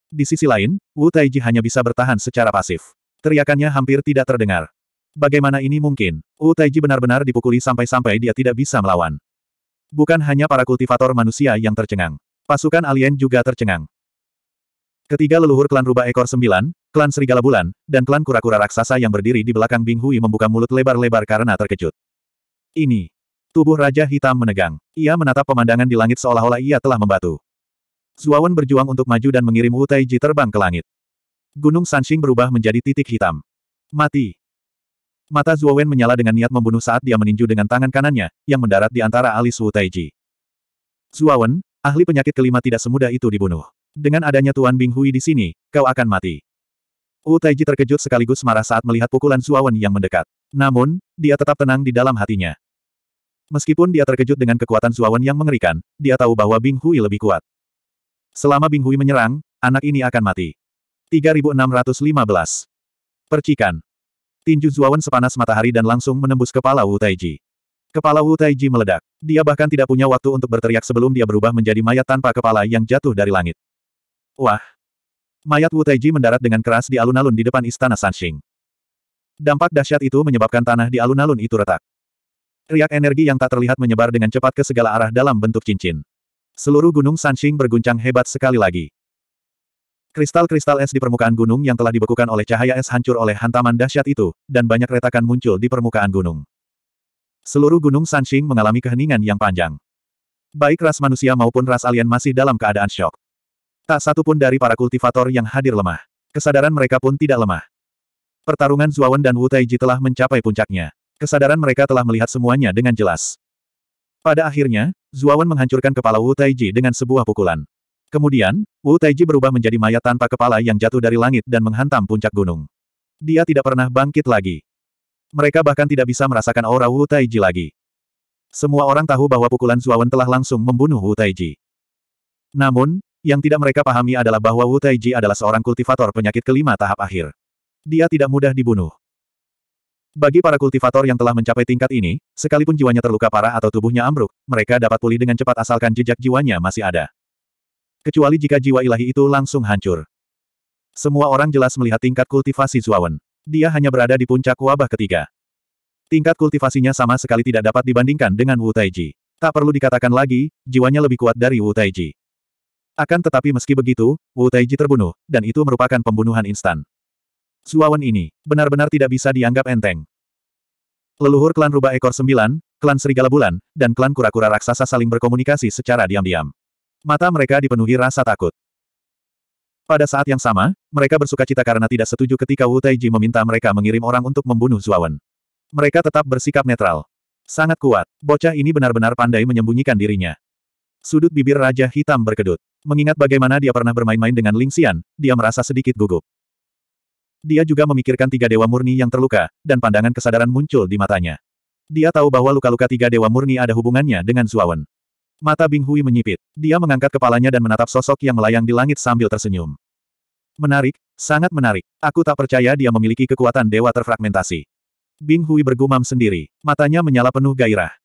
Di sisi lain, Wu Taiji hanya bisa bertahan secara pasif. Teriakannya hampir tidak terdengar. Bagaimana ini mungkin? Wu Taiji benar-benar dipukuli sampai-sampai dia tidak bisa melawan. Bukan hanya para kultivator manusia yang tercengang. Pasukan alien juga tercengang. Ketiga leluhur klan rubah ekor sembilan, Klan Serigala Bulan, dan klan kura-kura raksasa yang berdiri di belakang Bing Hui membuka mulut lebar-lebar karena terkejut. Ini. Tubuh Raja Hitam menegang. Ia menatap pemandangan di langit seolah-olah ia telah membatu. Zuawan berjuang untuk maju dan mengirim Wu Taiji terbang ke langit. Gunung Sanxing berubah menjadi titik hitam. Mati. Mata Zuawan menyala dengan niat membunuh saat dia meninju dengan tangan kanannya, yang mendarat di antara alis Wu Taiji. Zuawan, ahli penyakit kelima tidak semudah itu dibunuh. Dengan adanya Tuan Bing Hui di sini, kau akan mati. Wu Taiji terkejut sekaligus marah saat melihat pukulan Zuawan yang mendekat. Namun, dia tetap tenang di dalam hatinya. Meskipun dia terkejut dengan kekuatan Zuawan yang mengerikan, dia tahu bahwa Bing Hui lebih kuat. Selama Bing Hui menyerang, anak ini akan mati. 3615. Percikan. Tinju Zuawan sepanas matahari dan langsung menembus kepala Wu Taiji. Kepala Wu Taiji meledak. Dia bahkan tidak punya waktu untuk berteriak sebelum dia berubah menjadi mayat tanpa kepala yang jatuh dari langit. Wah, Mayat Wu Taiji mendarat dengan keras di alun-alun di depan istana Sanxing. Dampak dahsyat itu menyebabkan tanah di alun-alun itu retak. Riak energi yang tak terlihat menyebar dengan cepat ke segala arah dalam bentuk cincin. Seluruh gunung Sanxing berguncang hebat sekali lagi. Kristal-kristal es di permukaan gunung yang telah dibekukan oleh cahaya es hancur oleh hantaman dahsyat itu, dan banyak retakan muncul di permukaan gunung. Seluruh gunung Sanxing mengalami keheningan yang panjang. Baik ras manusia maupun ras alien masih dalam keadaan shock. Tak satu pun dari para kultivator yang hadir lemah. Kesadaran mereka pun tidak lemah. Pertarungan Zuawan dan Wu Taiji telah mencapai puncaknya. Kesadaran mereka telah melihat semuanya dengan jelas. Pada akhirnya, Zuawan menghancurkan kepala Wu Taiji dengan sebuah pukulan. Kemudian, Wu Taiji berubah menjadi mayat tanpa kepala yang jatuh dari langit dan menghantam puncak gunung. Dia tidak pernah bangkit lagi. Mereka bahkan tidak bisa merasakan aura Wu Taiji lagi. Semua orang tahu bahwa pukulan Zuawan telah langsung membunuh Wu Taiji. Namun, yang tidak mereka pahami adalah bahwa Wu Taiji adalah seorang kultivator penyakit kelima tahap akhir. Dia tidak mudah dibunuh. Bagi para kultivator yang telah mencapai tingkat ini, sekalipun jiwanya terluka parah atau tubuhnya ambruk, mereka dapat pulih dengan cepat asalkan jejak jiwanya masih ada. Kecuali jika jiwa ilahi itu langsung hancur. Semua orang jelas melihat tingkat kultivasi Zuawan. Dia hanya berada di puncak wabah ketiga. Tingkat kultivasinya sama sekali tidak dapat dibandingkan dengan Wu Taiji. Tak perlu dikatakan lagi, jiwanya lebih kuat dari Wu Taiji. Akan tetapi meski begitu, Wu Taiji terbunuh, dan itu merupakan pembunuhan instan. Suawan ini, benar-benar tidak bisa dianggap enteng. Leluhur klan rubah ekor sembilan, klan serigala bulan, dan klan kura-kura raksasa saling berkomunikasi secara diam-diam. Mata mereka dipenuhi rasa takut. Pada saat yang sama, mereka bersuka cita karena tidak setuju ketika Wu Taiji meminta mereka mengirim orang untuk membunuh Zuawan. Mereka tetap bersikap netral. Sangat kuat, bocah ini benar-benar pandai menyembunyikan dirinya. Sudut bibir Raja Hitam berkedut. Mengingat bagaimana dia pernah bermain-main dengan Ling Xian, dia merasa sedikit gugup. Dia juga memikirkan tiga dewa murni yang terluka, dan pandangan kesadaran muncul di matanya. Dia tahu bahwa luka-luka tiga dewa murni ada hubungannya dengan Zuawan. Mata Bing Hui menyipit. Dia mengangkat kepalanya dan menatap sosok yang melayang di langit sambil tersenyum. Menarik, sangat menarik. Aku tak percaya dia memiliki kekuatan dewa terfragmentasi. Bing Hui bergumam sendiri. Matanya menyala penuh gairah.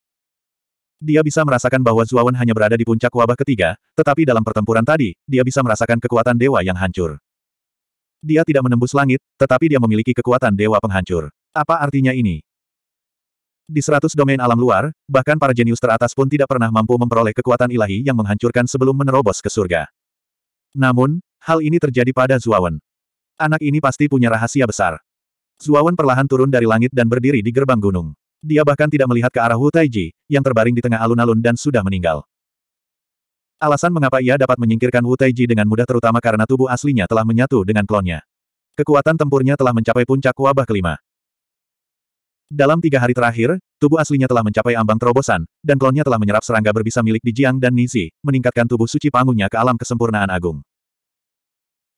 Dia bisa merasakan bahwa Zuawan hanya berada di puncak wabah ketiga, tetapi dalam pertempuran tadi, dia bisa merasakan kekuatan dewa yang hancur. Dia tidak menembus langit, tetapi dia memiliki kekuatan dewa penghancur. Apa artinya ini? Di seratus domain alam luar, bahkan para jenius teratas pun tidak pernah mampu memperoleh kekuatan ilahi yang menghancurkan sebelum menerobos ke surga. Namun, hal ini terjadi pada Zuawan. Anak ini pasti punya rahasia besar. Zuawan perlahan turun dari langit dan berdiri di gerbang gunung. Dia bahkan tidak melihat ke arah Wu Taiji, yang terbaring di tengah alun-alun dan sudah meninggal. Alasan mengapa ia dapat menyingkirkan Wu Taiji dengan mudah terutama karena tubuh aslinya telah menyatu dengan klonnya. Kekuatan tempurnya telah mencapai puncak wabah kelima. Dalam tiga hari terakhir, tubuh aslinya telah mencapai ambang terobosan, dan klonnya telah menyerap serangga berbisa milik di Jiang dan Nizi, meningkatkan tubuh suci pangunya ke alam kesempurnaan agung.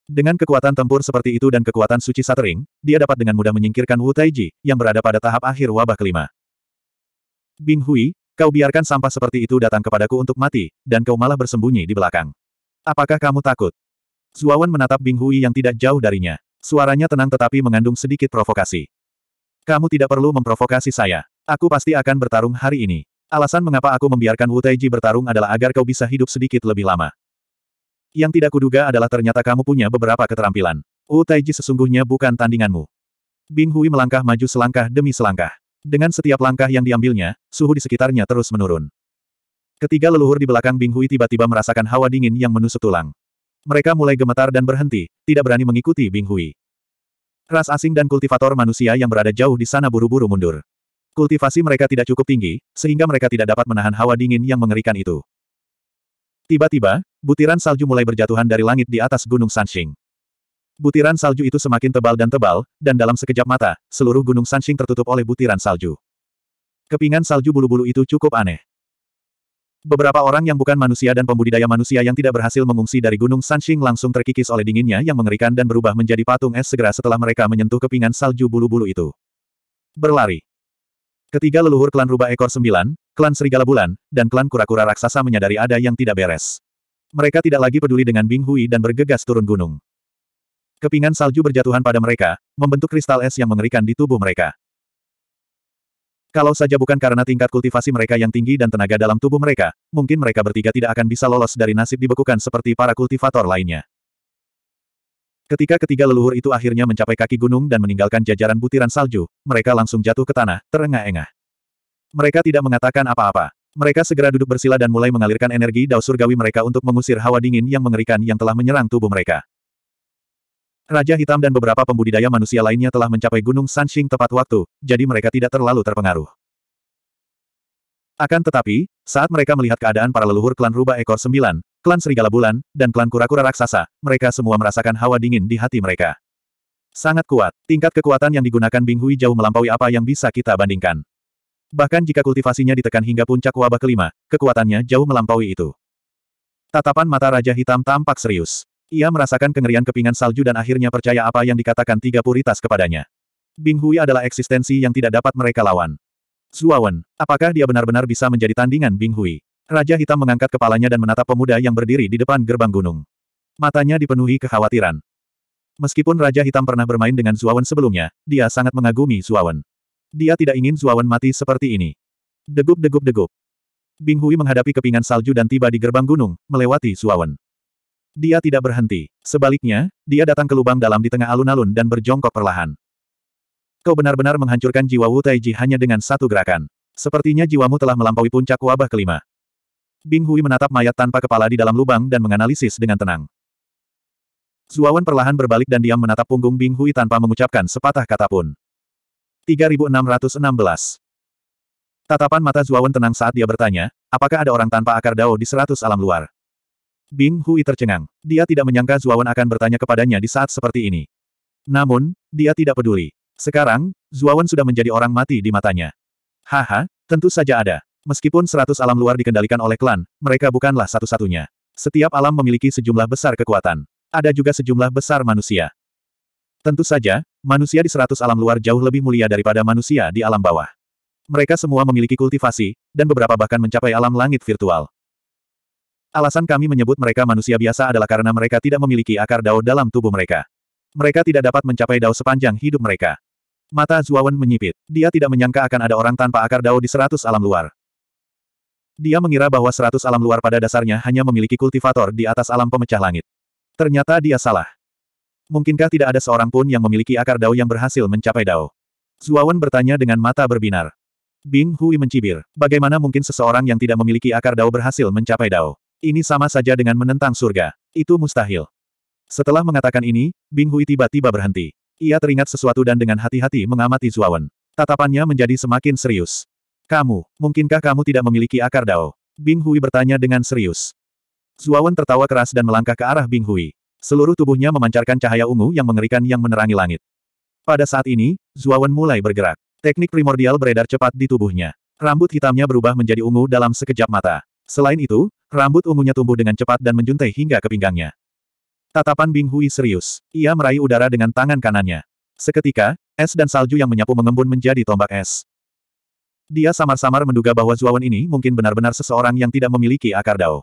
Dengan kekuatan tempur seperti itu dan kekuatan suci satering, dia dapat dengan mudah menyingkirkan Wu Taiji, yang berada pada tahap akhir wabah kelima. Bing Hui, kau biarkan sampah seperti itu datang kepadaku untuk mati, dan kau malah bersembunyi di belakang. Apakah kamu takut? Zuawan menatap Bing Hui yang tidak jauh darinya. Suaranya tenang tetapi mengandung sedikit provokasi. Kamu tidak perlu memprovokasi saya. Aku pasti akan bertarung hari ini. Alasan mengapa aku membiarkan Wu Taiji bertarung adalah agar kau bisa hidup sedikit lebih lama. Yang tidak kuduga adalah ternyata kamu punya beberapa keterampilan. Wu Taiji sesungguhnya bukan tandinganmu. Bing Hui melangkah maju selangkah demi selangkah. Dengan setiap langkah yang diambilnya, suhu di sekitarnya terus menurun. Ketiga leluhur di belakang Bing Hui tiba-tiba merasakan hawa dingin yang menusuk tulang. Mereka mulai gemetar dan berhenti, tidak berani mengikuti Bing Hui. Ras asing dan kultivator manusia yang berada jauh di sana buru-buru mundur. Kultivasi mereka tidak cukup tinggi, sehingga mereka tidak dapat menahan hawa dingin yang mengerikan itu. Tiba-tiba, butiran salju mulai berjatuhan dari langit di atas Gunung Sanxing. Butiran salju itu semakin tebal dan tebal, dan dalam sekejap mata, seluruh gunung Sanxing tertutup oleh butiran salju. Kepingan salju bulu-bulu itu cukup aneh. Beberapa orang yang bukan manusia dan pembudidaya manusia yang tidak berhasil mengungsi dari gunung Sanxing langsung terkikis oleh dinginnya yang mengerikan dan berubah menjadi patung es segera setelah mereka menyentuh kepingan salju bulu-bulu itu. Berlari. Ketiga leluhur klan rubah ekor sembilan, klan serigala bulan, dan klan kura-kura raksasa menyadari ada yang tidak beres. Mereka tidak lagi peduli dengan Bing Hui dan bergegas turun gunung. Kepingan salju berjatuhan pada mereka, membentuk kristal es yang mengerikan di tubuh mereka. Kalau saja bukan karena tingkat kultivasi mereka yang tinggi dan tenaga dalam tubuh mereka, mungkin mereka bertiga tidak akan bisa lolos dari nasib dibekukan seperti para kultivator lainnya. Ketika ketiga leluhur itu akhirnya mencapai kaki gunung dan meninggalkan jajaran butiran salju, mereka langsung jatuh ke tanah, terengah-engah. Mereka tidak mengatakan apa-apa. Mereka segera duduk bersila dan mulai mengalirkan energi dao surgawi mereka untuk mengusir hawa dingin yang mengerikan yang telah menyerang tubuh mereka. Raja Hitam dan beberapa pembudidaya manusia lainnya telah mencapai Gunung Sanxing tepat waktu, jadi mereka tidak terlalu terpengaruh. Akan tetapi, saat mereka melihat keadaan para leluhur klan rubah ekor sembilan, klan serigala bulan, dan klan kura-kura raksasa, mereka semua merasakan hawa dingin di hati mereka. Sangat kuat, tingkat kekuatan yang digunakan Bing Hui jauh melampaui apa yang bisa kita bandingkan. Bahkan jika kultivasinya ditekan hingga puncak wabah kelima, kekuatannya jauh melampaui itu. Tatapan mata Raja Hitam tampak serius. Ia merasakan kengerian kepingan salju dan akhirnya percaya apa yang dikatakan tiga puritas kepadanya. Bing Hui adalah eksistensi yang tidak dapat mereka lawan. Zuawan, apakah dia benar-benar bisa menjadi tandingan Bing Hui? Raja Hitam mengangkat kepalanya dan menatap pemuda yang berdiri di depan gerbang gunung. Matanya dipenuhi kekhawatiran. Meskipun Raja Hitam pernah bermain dengan Zuawan sebelumnya, dia sangat mengagumi Zuawan. Dia tidak ingin Zuawan mati seperti ini. Degup-degup-degup. Bing Hui menghadapi kepingan salju dan tiba di gerbang gunung, melewati Zuawan. Dia tidak berhenti. Sebaliknya, dia datang ke lubang dalam di tengah alun-alun dan berjongkok perlahan. Kau benar-benar menghancurkan jiwa Wu Taiji hanya dengan satu gerakan. Sepertinya jiwamu telah melampaui puncak wabah kelima. Bing Hui menatap mayat tanpa kepala di dalam lubang dan menganalisis dengan tenang. Zuawan perlahan berbalik dan diam menatap punggung Bing Hui tanpa mengucapkan sepatah kata pun. 3616 Tatapan mata Zuawan tenang saat dia bertanya, apakah ada orang tanpa akar dao di seratus alam luar? Bing Hui tercengang. Dia tidak menyangka Zuawan akan bertanya kepadanya di saat seperti ini. Namun, dia tidak peduli. Sekarang, Zuawan sudah menjadi orang mati di matanya. Haha, tentu saja ada. Meskipun seratus alam luar dikendalikan oleh klan, mereka bukanlah satu-satunya. Setiap alam memiliki sejumlah besar kekuatan. Ada juga sejumlah besar manusia. Tentu saja, manusia di seratus alam luar jauh lebih mulia daripada manusia di alam bawah. Mereka semua memiliki kultivasi, dan beberapa bahkan mencapai alam langit virtual. Alasan kami menyebut mereka manusia biasa adalah karena mereka tidak memiliki akar dao dalam tubuh mereka. Mereka tidak dapat mencapai dao sepanjang hidup mereka. Mata Zuawan menyipit. Dia tidak menyangka akan ada orang tanpa akar dao di seratus alam luar. Dia mengira bahwa seratus alam luar pada dasarnya hanya memiliki kultivator di atas alam pemecah langit. Ternyata dia salah. Mungkinkah tidak ada seorang pun yang memiliki akar dao yang berhasil mencapai dao? Zuawan bertanya dengan mata berbinar. Bing Hui mencibir. Bagaimana mungkin seseorang yang tidak memiliki akar dao berhasil mencapai dao? Ini sama saja dengan menentang surga. Itu mustahil. Setelah mengatakan ini, Bing Hui tiba-tiba berhenti. Ia teringat sesuatu dan dengan hati-hati mengamati Zuawan. Tatapannya menjadi semakin serius. Kamu, mungkinkah kamu tidak memiliki akar dao? Bing Hui bertanya dengan serius. Zuawan tertawa keras dan melangkah ke arah Bing Hui. Seluruh tubuhnya memancarkan cahaya ungu yang mengerikan yang menerangi langit. Pada saat ini, Zuawan mulai bergerak. Teknik primordial beredar cepat di tubuhnya. Rambut hitamnya berubah menjadi ungu dalam sekejap mata. Selain itu, rambut ungunya tumbuh dengan cepat dan menjuntai hingga ke pinggangnya. Tatapan Bing Hui serius. Ia meraih udara dengan tangan kanannya. Seketika, es dan salju yang menyapu mengembun menjadi tombak es. Dia samar-samar menduga bahwa Zuawan ini mungkin benar-benar seseorang yang tidak memiliki akar dao.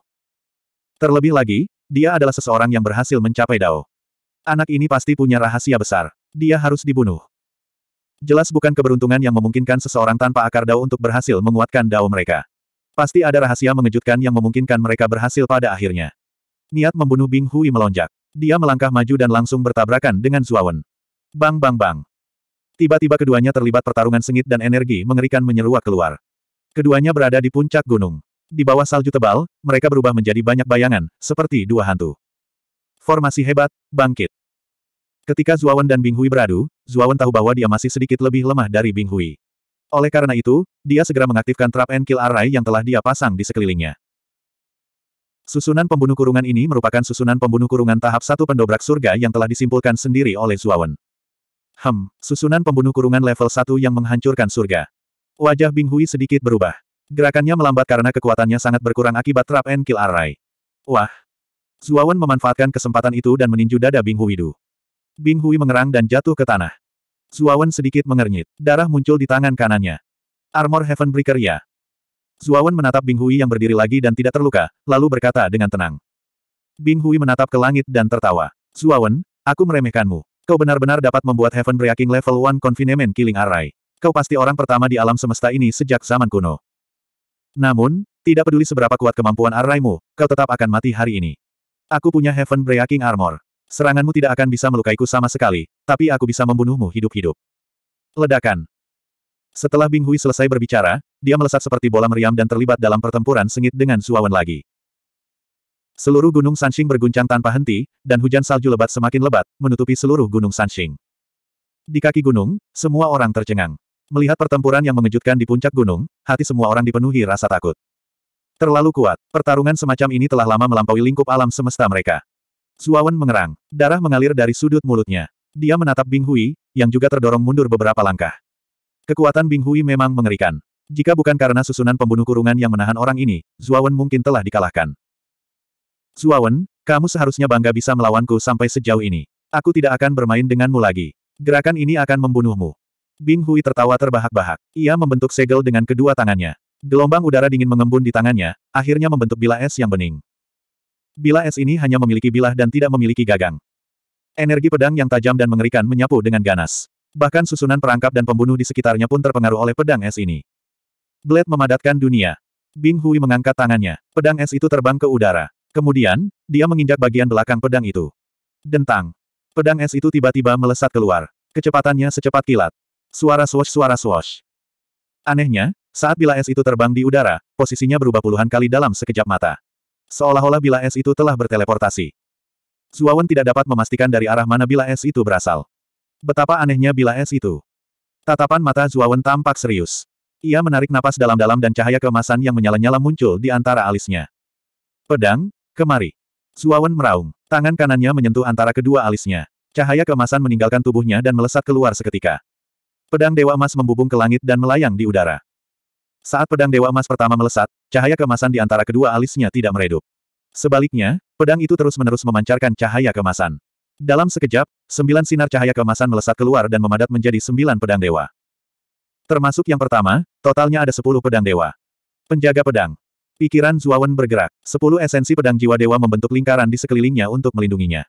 Terlebih lagi, dia adalah seseorang yang berhasil mencapai dao. Anak ini pasti punya rahasia besar. Dia harus dibunuh. Jelas bukan keberuntungan yang memungkinkan seseorang tanpa akar dao untuk berhasil menguatkan dao mereka. Pasti ada rahasia mengejutkan yang memungkinkan mereka berhasil pada akhirnya. Niat membunuh Bing Hui melonjak. Dia melangkah maju dan langsung bertabrakan dengan Zuawan. Bang bang bang. Tiba-tiba keduanya terlibat pertarungan sengit dan energi mengerikan menyeruak keluar. Keduanya berada di puncak gunung. Di bawah salju tebal, mereka berubah menjadi banyak bayangan, seperti dua hantu. Formasi hebat, bangkit. Ketika Zuawan dan Bing Hui beradu, Zuawan tahu bahwa dia masih sedikit lebih lemah dari Bing Hui. Oleh karena itu, dia segera mengaktifkan trap and kill array yang telah dia pasang di sekelilingnya. Susunan pembunuh kurungan ini merupakan susunan pembunuh kurungan tahap satu pendobrak surga yang telah disimpulkan sendiri oleh Zuawan. Hem, susunan pembunuh kurungan level 1 yang menghancurkan surga. Wajah Bing Hui sedikit berubah. Gerakannya melambat karena kekuatannya sangat berkurang akibat trap and kill array. Wah. Zuawan memanfaatkan kesempatan itu dan meninju dada Bing Hui Huidu. Bing Hui mengerang dan jatuh ke tanah. Zuawan sedikit mengernyit. Darah muncul di tangan kanannya. Armor Heaven Breaker ya. Zuawan menatap Bing Hui yang berdiri lagi dan tidak terluka, lalu berkata dengan tenang. Bing Hui menatap ke langit dan tertawa. Zuawan, aku meremehkanmu. Kau benar-benar dapat membuat Heaven Breaking Level 1 Confinement Killing Array. Kau pasti orang pertama di alam semesta ini sejak zaman kuno. Namun, tidak peduli seberapa kuat kemampuan arraimu, kau tetap akan mati hari ini. Aku punya Heaven Breaking Armor. Seranganmu tidak akan bisa melukaiku sama sekali, tapi aku bisa membunuhmu hidup-hidup. Ledakan. Setelah Bing Hui selesai berbicara, dia melesat seperti bola meriam dan terlibat dalam pertempuran sengit dengan Suawan lagi. Seluruh gunung Sanxing berguncang tanpa henti, dan hujan salju lebat semakin lebat, menutupi seluruh gunung Sanxing. Di kaki gunung, semua orang tercengang. Melihat pertempuran yang mengejutkan di puncak gunung, hati semua orang dipenuhi rasa takut. Terlalu kuat, pertarungan semacam ini telah lama melampaui lingkup alam semesta mereka. Suawan mengerang. Darah mengalir dari sudut mulutnya. Dia menatap Bing Hui, yang juga terdorong mundur beberapa langkah. Kekuatan Bing Hui memang mengerikan. Jika bukan karena susunan pembunuh kurungan yang menahan orang ini, Zuawan mungkin telah dikalahkan. Zuawan, kamu seharusnya bangga bisa melawanku sampai sejauh ini. Aku tidak akan bermain denganmu lagi. Gerakan ini akan membunuhmu. Bing Hui tertawa terbahak-bahak. Ia membentuk segel dengan kedua tangannya. Gelombang udara dingin mengembun di tangannya, akhirnya membentuk bila es yang bening. Bila es ini hanya memiliki bilah dan tidak memiliki gagang. Energi pedang yang tajam dan mengerikan menyapu dengan ganas. Bahkan susunan perangkap dan pembunuh di sekitarnya pun terpengaruh oleh pedang es ini. Blade memadatkan dunia. Bing Hui mengangkat tangannya. Pedang es itu terbang ke udara. Kemudian, dia menginjak bagian belakang pedang itu. Dentang. Pedang es itu tiba-tiba melesat keluar. Kecepatannya secepat kilat. Suara swash suara swash. Anehnya, saat bila es itu terbang di udara, posisinya berubah puluhan kali dalam sekejap mata. Seolah-olah bila es itu telah berteleportasi. Zuawan tidak dapat memastikan dari arah mana bila es itu berasal. Betapa anehnya bila es itu. Tatapan mata Zuawan tampak serius. Ia menarik napas dalam-dalam dan cahaya kemasan yang menyala-nyala muncul di antara alisnya. Pedang, kemari. Zuawan meraung. Tangan kanannya menyentuh antara kedua alisnya. Cahaya kemasan meninggalkan tubuhnya dan melesat keluar seketika. Pedang Dewa Emas membubung ke langit dan melayang di udara. Saat pedang Dewa Emas pertama melesat, cahaya kemasan di antara kedua alisnya tidak meredup. Sebaliknya, pedang itu terus-menerus memancarkan cahaya kemasan. Dalam sekejap, sembilan sinar cahaya kemasan melesat keluar dan memadat menjadi sembilan pedang dewa. Termasuk yang pertama, totalnya ada sepuluh pedang dewa. Penjaga pedang. Pikiran Zuawan bergerak. Sepuluh esensi pedang jiwa dewa membentuk lingkaran di sekelilingnya untuk melindunginya.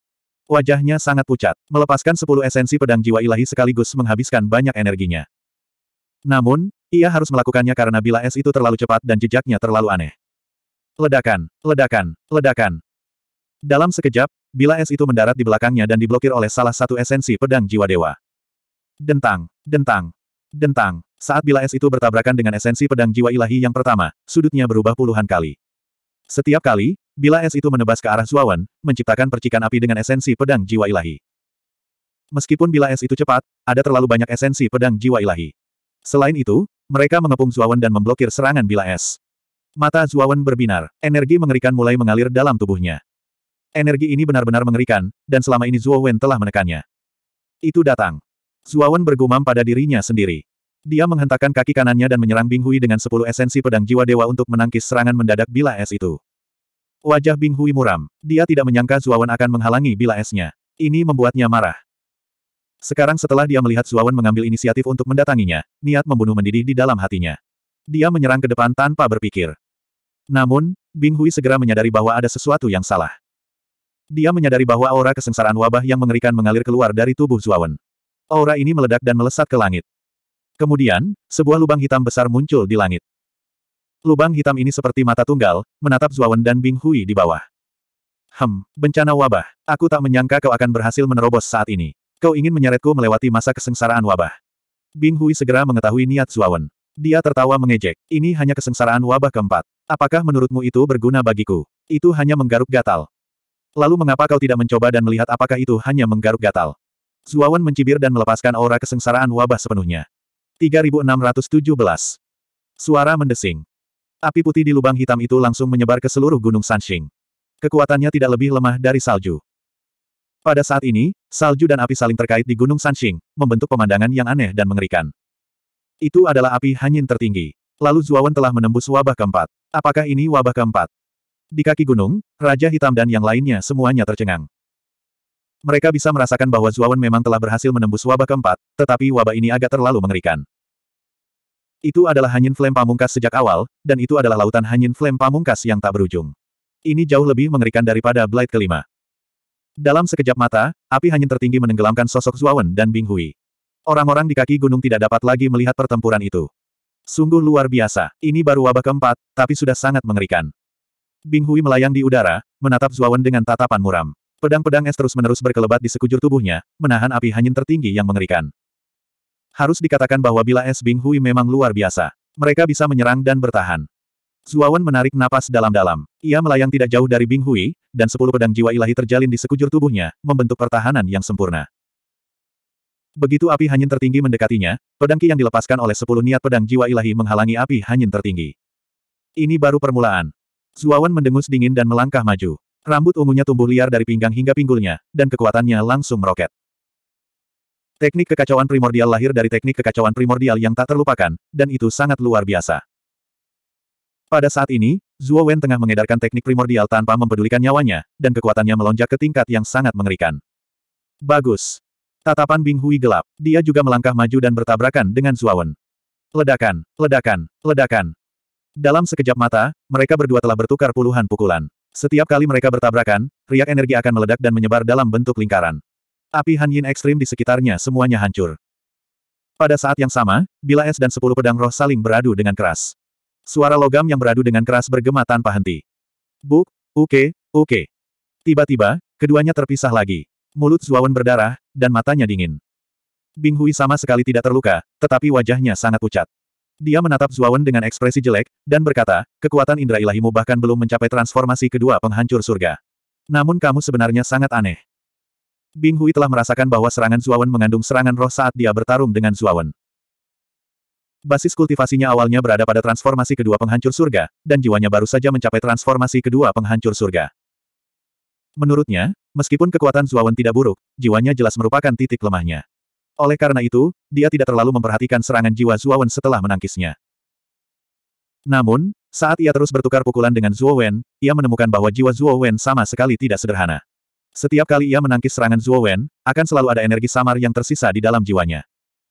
Wajahnya sangat pucat, melepaskan sepuluh esensi pedang jiwa ilahi sekaligus menghabiskan banyak energinya. Namun, ia harus melakukannya karena bila es itu terlalu cepat dan jejaknya terlalu aneh. Ledakan, ledakan, ledakan. Dalam sekejap, bila es itu mendarat di belakangnya dan diblokir oleh salah satu esensi pedang jiwa dewa. Dentang, dentang, dentang. Saat bila es itu bertabrakan dengan esensi pedang jiwa ilahi yang pertama, sudutnya berubah puluhan kali. Setiap kali, bila es itu menebas ke arah Zuawan, menciptakan percikan api dengan esensi pedang jiwa ilahi. Meskipun bila es itu cepat, ada terlalu banyak esensi pedang jiwa ilahi. Selain itu, mereka mengepung Zuawan dan memblokir serangan bila es. Mata Zuawan berbinar, energi mengerikan mulai mengalir dalam tubuhnya. Energi ini benar-benar mengerikan, dan selama ini Zuawan telah menekannya. Itu datang. Zuawan bergumam pada dirinya sendiri. Dia menghentakkan kaki kanannya dan menyerang Bing Hui dengan sepuluh esensi pedang jiwa dewa untuk menangkis serangan mendadak bila es itu. Wajah Bing Hui muram. Dia tidak menyangka Zuawan akan menghalangi bila esnya. Ini membuatnya marah. Sekarang setelah dia melihat Zuawan mengambil inisiatif untuk mendatanginya, niat membunuh mendidih di dalam hatinya. Dia menyerang ke depan tanpa berpikir. Namun, Bing Hui segera menyadari bahwa ada sesuatu yang salah. Dia menyadari bahwa aura kesengsaraan wabah yang mengerikan mengalir keluar dari tubuh Zuawan. Aura ini meledak dan melesat ke langit. Kemudian, sebuah lubang hitam besar muncul di langit. Lubang hitam ini seperti mata tunggal, menatap Zuawan dan Bing Hui di bawah. Hem, bencana wabah. Aku tak menyangka kau akan berhasil menerobos saat ini. Kau ingin menyeretku melewati masa kesengsaraan wabah. Bing Hui segera mengetahui niat Zuawan. Dia tertawa mengejek. Ini hanya kesengsaraan wabah keempat. Apakah menurutmu itu berguna bagiku? Itu hanya menggaruk gatal. Lalu mengapa kau tidak mencoba dan melihat apakah itu hanya menggaruk gatal? Zuawan mencibir dan melepaskan aura kesengsaraan wabah sepenuhnya. 3617. Suara mendesing. Api putih di lubang hitam itu langsung menyebar ke seluruh gunung Sanxing. Kekuatannya tidak lebih lemah dari salju. Pada saat ini, salju dan api saling terkait di Gunung Sanxing, membentuk pemandangan yang aneh dan mengerikan. Itu adalah api hanyin tertinggi. Lalu Zuawan telah menembus wabah keempat. Apakah ini wabah keempat? Di kaki gunung, Raja Hitam dan yang lainnya semuanya tercengang. Mereka bisa merasakan bahwa Zuawan memang telah berhasil menembus wabah keempat, tetapi wabah ini agak terlalu mengerikan. Itu adalah Hanyin Flame Pamungkas sejak awal, dan itu adalah lautan Hanyin Flame Pamungkas yang tak berujung. Ini jauh lebih mengerikan daripada Blight kelima. Dalam sekejap mata, api hanyut tertinggi menenggelamkan sosok Zuawan dan Bing Hui. Orang-orang di kaki gunung tidak dapat lagi melihat pertempuran itu. Sungguh luar biasa, ini baru wabah keempat, tapi sudah sangat mengerikan. Bing Hui melayang di udara, menatap Zuawan dengan tatapan muram. Pedang-pedang es terus-menerus berkelebat di sekujur tubuhnya, menahan api hanyut tertinggi yang mengerikan. Harus dikatakan bahwa bila es Bing Hui memang luar biasa. Mereka bisa menyerang dan bertahan. Zuawan menarik napas dalam-dalam. Ia melayang tidak jauh dari Bing Hui, dan sepuluh pedang jiwa ilahi terjalin di sekujur tubuhnya, membentuk pertahanan yang sempurna. Begitu api hanyin tertinggi mendekatinya, pedang ki yang dilepaskan oleh sepuluh niat pedang jiwa ilahi menghalangi api hanyin tertinggi. Ini baru permulaan. Zuawan mendengus dingin dan melangkah maju. Rambut ungunya tumbuh liar dari pinggang hingga pinggulnya, dan kekuatannya langsung meroket. Teknik kekacauan primordial lahir dari teknik kekacauan primordial yang tak terlupakan, dan itu sangat luar biasa. Pada saat ini, Zuo Wen tengah mengedarkan teknik primordial tanpa mempedulikan nyawanya, dan kekuatannya melonjak ke tingkat yang sangat mengerikan. Bagus. Tatapan Bing Hui gelap. Dia juga melangkah maju dan bertabrakan dengan Zuo Wen. Ledakan, ledakan, ledakan. Dalam sekejap mata, mereka berdua telah bertukar puluhan pukulan. Setiap kali mereka bertabrakan, riak energi akan meledak dan menyebar dalam bentuk lingkaran. Api Han Yin ekstrim di sekitarnya semuanya hancur. Pada saat yang sama, bila es dan sepuluh pedang roh saling beradu dengan keras. Suara logam yang beradu dengan keras bergema tanpa henti. Buk, oke, oke. Tiba-tiba, keduanya terpisah lagi. Mulut Zuawan berdarah, dan matanya dingin. Bing Hui sama sekali tidak terluka, tetapi wajahnya sangat pucat. Dia menatap Zuawan dengan ekspresi jelek, dan berkata, kekuatan indera ilahimu bahkan belum mencapai transformasi kedua penghancur surga. Namun kamu sebenarnya sangat aneh. Bing Hui telah merasakan bahwa serangan Zuawan mengandung serangan roh saat dia bertarung dengan Zuawan. Basis kultivasinya awalnya berada pada transformasi kedua penghancur surga, dan jiwanya baru saja mencapai transformasi kedua penghancur surga. Menurutnya, meskipun kekuatan Zuawan tidak buruk, jiwanya jelas merupakan titik lemahnya. Oleh karena itu, dia tidak terlalu memperhatikan serangan jiwa Zuawan setelah menangkisnya. Namun, saat ia terus bertukar pukulan dengan Zuowen, ia menemukan bahwa jiwa Zuowen sama sekali tidak sederhana. Setiap kali ia menangkis serangan Zuowen, akan selalu ada energi samar yang tersisa di dalam jiwanya.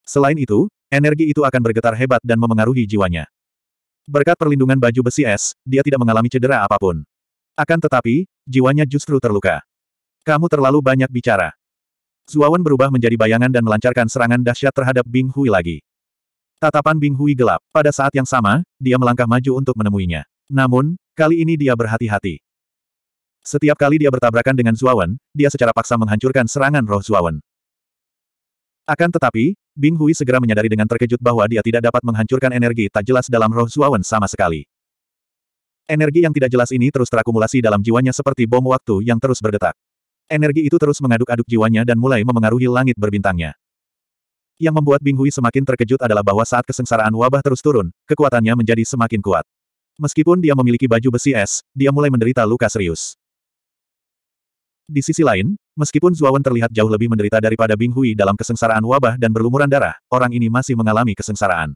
Selain itu, Energi itu akan bergetar hebat dan memengaruhi jiwanya. Berkat perlindungan baju besi es, dia tidak mengalami cedera apapun. Akan tetapi, jiwanya justru terluka. Kamu terlalu banyak bicara. Zuawan berubah menjadi bayangan dan melancarkan serangan dahsyat terhadap Bing Hui lagi. Tatapan Bing Hui gelap. Pada saat yang sama, dia melangkah maju untuk menemuinya. Namun, kali ini dia berhati-hati. Setiap kali dia bertabrakan dengan Zuawan, dia secara paksa menghancurkan serangan roh Zuawan. Akan tetapi, Bing Hui segera menyadari dengan terkejut bahwa dia tidak dapat menghancurkan energi tak jelas dalam roh Zuawan sama sekali. Energi yang tidak jelas ini terus terakumulasi dalam jiwanya seperti bom waktu yang terus berdetak. Energi itu terus mengaduk-aduk jiwanya dan mulai memengaruhi langit berbintangnya. Yang membuat Bing Hui semakin terkejut adalah bahwa saat kesengsaraan wabah terus turun, kekuatannya menjadi semakin kuat. Meskipun dia memiliki baju besi es, dia mulai menderita luka serius. Di sisi lain, meskipun Zuawan terlihat jauh lebih menderita daripada Bing Hui dalam kesengsaraan wabah dan berlumuran darah, orang ini masih mengalami kesengsaraan.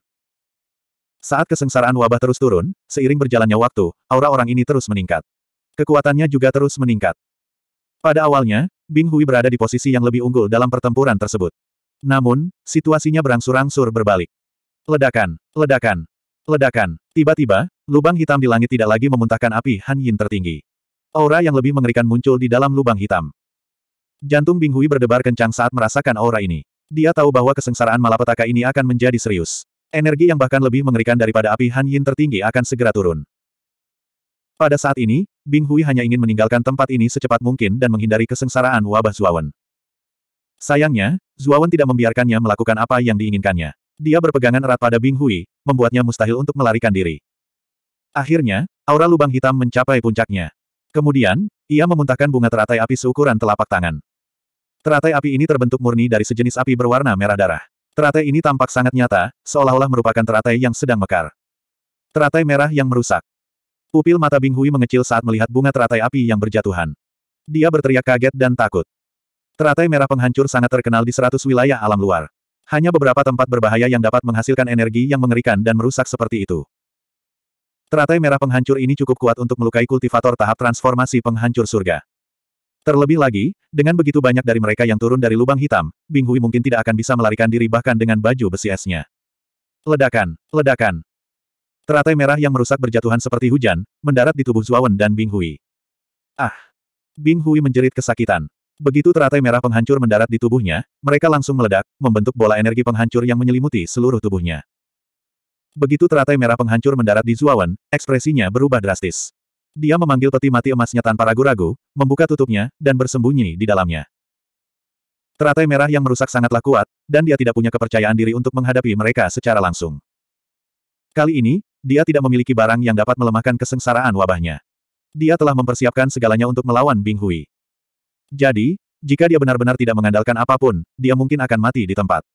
Saat kesengsaraan wabah terus turun, seiring berjalannya waktu, aura orang ini terus meningkat. Kekuatannya juga terus meningkat. Pada awalnya, Bing Hui berada di posisi yang lebih unggul dalam pertempuran tersebut. Namun, situasinya berangsur-angsur berbalik. Ledakan, ledakan, ledakan. Tiba-tiba, lubang hitam di langit tidak lagi memuntahkan api Han Yin tertinggi. Aura yang lebih mengerikan muncul di dalam lubang hitam. Jantung Bing Hui berdebar kencang saat merasakan aura ini. Dia tahu bahwa kesengsaraan malapetaka ini akan menjadi serius. Energi yang bahkan lebih mengerikan daripada api Han Yin tertinggi akan segera turun. Pada saat ini, Bing Hui hanya ingin meninggalkan tempat ini secepat mungkin dan menghindari kesengsaraan wabah Zuawan. Sayangnya, Zuawan tidak membiarkannya melakukan apa yang diinginkannya. Dia berpegangan erat pada Bing Hui, membuatnya mustahil untuk melarikan diri. Akhirnya, aura lubang hitam mencapai puncaknya. Kemudian, ia memuntahkan bunga teratai api seukuran telapak tangan. Teratai api ini terbentuk murni dari sejenis api berwarna merah darah. Teratai ini tampak sangat nyata, seolah-olah merupakan teratai yang sedang mekar. Teratai merah yang merusak. Pupil mata Bing Hui mengecil saat melihat bunga teratai api yang berjatuhan. Dia berteriak kaget dan takut. Teratai merah penghancur sangat terkenal di seratus wilayah alam luar. Hanya beberapa tempat berbahaya yang dapat menghasilkan energi yang mengerikan dan merusak seperti itu. Teratai merah penghancur ini cukup kuat untuk melukai kultivator tahap transformasi penghancur surga. Terlebih lagi, dengan begitu banyak dari mereka yang turun dari lubang hitam, Bing Hui mungkin tidak akan bisa melarikan diri bahkan dengan baju besi esnya. Ledakan, ledakan. Teratai merah yang merusak berjatuhan seperti hujan, mendarat di tubuh Zuawan dan Bing Hui. Ah! Bing Hui menjerit kesakitan. Begitu teratai merah penghancur mendarat di tubuhnya, mereka langsung meledak, membentuk bola energi penghancur yang menyelimuti seluruh tubuhnya. Begitu teratai merah penghancur mendarat di Zuawan, ekspresinya berubah drastis. Dia memanggil peti mati emasnya tanpa ragu-ragu, membuka tutupnya, dan bersembunyi di dalamnya. Teratai merah yang merusak sangatlah kuat, dan dia tidak punya kepercayaan diri untuk menghadapi mereka secara langsung. Kali ini, dia tidak memiliki barang yang dapat melemahkan kesengsaraan wabahnya. Dia telah mempersiapkan segalanya untuk melawan Bing Hui. Jadi, jika dia benar-benar tidak mengandalkan apapun, dia mungkin akan mati di tempat.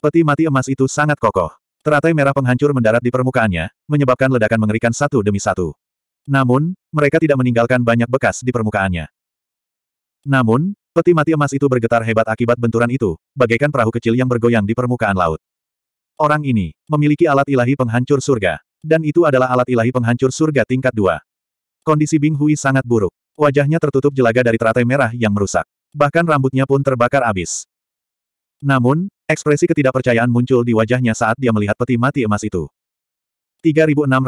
Peti mati emas itu sangat kokoh. Teratai merah penghancur mendarat di permukaannya, menyebabkan ledakan mengerikan satu demi satu. Namun, mereka tidak meninggalkan banyak bekas di permukaannya. Namun, peti mati emas itu bergetar hebat akibat benturan itu, bagaikan perahu kecil yang bergoyang di permukaan laut. Orang ini memiliki alat ilahi penghancur surga, dan itu adalah alat ilahi penghancur surga tingkat dua. Kondisi Bing Hui sangat buruk. Wajahnya tertutup jelaga dari teratai merah yang merusak. Bahkan rambutnya pun terbakar abis. Namun, Ekspresi ketidakpercayaan muncul di wajahnya saat dia melihat peti mati emas itu. 3618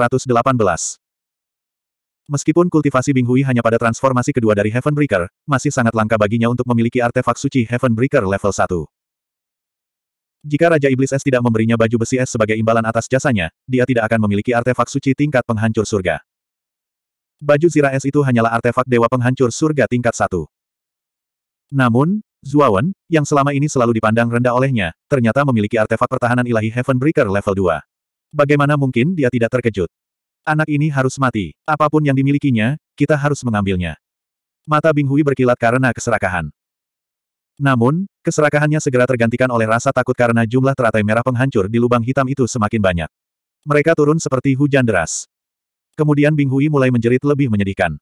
Meskipun kultivasi Bing Hui hanya pada transformasi kedua dari Heaven Breaker, masih sangat langka baginya untuk memiliki artefak suci Heaven Breaker level 1. Jika Raja Iblis S tidak memberinya baju besi S sebagai imbalan atas jasanya, dia tidak akan memiliki artefak suci tingkat penghancur surga. Baju zira S itu hanyalah artefak dewa penghancur surga tingkat 1. Namun, Zuawan, yang selama ini selalu dipandang rendah olehnya, ternyata memiliki artefak pertahanan ilahi Heavenbreaker level 2. Bagaimana mungkin dia tidak terkejut? Anak ini harus mati. Apapun yang dimilikinya, kita harus mengambilnya. Mata Bing Hui berkilat karena keserakahan. Namun, keserakahannya segera tergantikan oleh rasa takut karena jumlah teratai merah penghancur di lubang hitam itu semakin banyak. Mereka turun seperti hujan deras. Kemudian Bing Hui mulai menjerit lebih menyedihkan.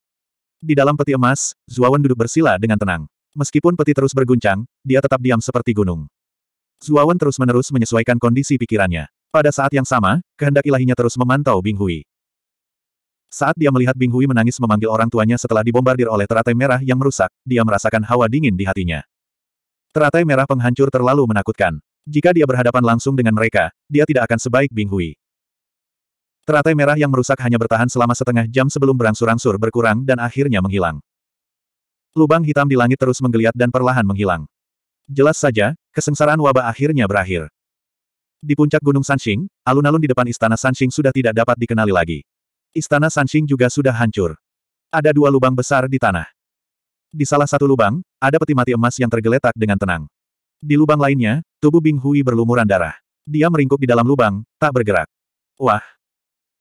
Di dalam peti emas, Zuawan duduk bersila dengan tenang. Meskipun peti terus berguncang, dia tetap diam seperti gunung. Zuawan terus-menerus menyesuaikan kondisi pikirannya. Pada saat yang sama, kehendak ilahinya terus memantau Bing Hui. Saat dia melihat Bing Hui menangis memanggil orang tuanya setelah dibombardir oleh teratai merah yang merusak, dia merasakan hawa dingin di hatinya. Teratai merah penghancur terlalu menakutkan. Jika dia berhadapan langsung dengan mereka, dia tidak akan sebaik Bing Hui. Teratai merah yang merusak hanya bertahan selama setengah jam sebelum berangsur-angsur berkurang dan akhirnya menghilang. Lubang hitam di langit terus menggeliat dan perlahan menghilang. Jelas saja, kesengsaraan wabah akhirnya berakhir. Di puncak Gunung Sanxing, alun-alun di depan Istana Sanxing sudah tidak dapat dikenali lagi. Istana Sanxing juga sudah hancur. Ada dua lubang besar di tanah. Di salah satu lubang, ada peti mati emas yang tergeletak dengan tenang. Di lubang lainnya, tubuh Bing Hui berlumuran darah. Dia meringkuk di dalam lubang, tak bergerak. Wah!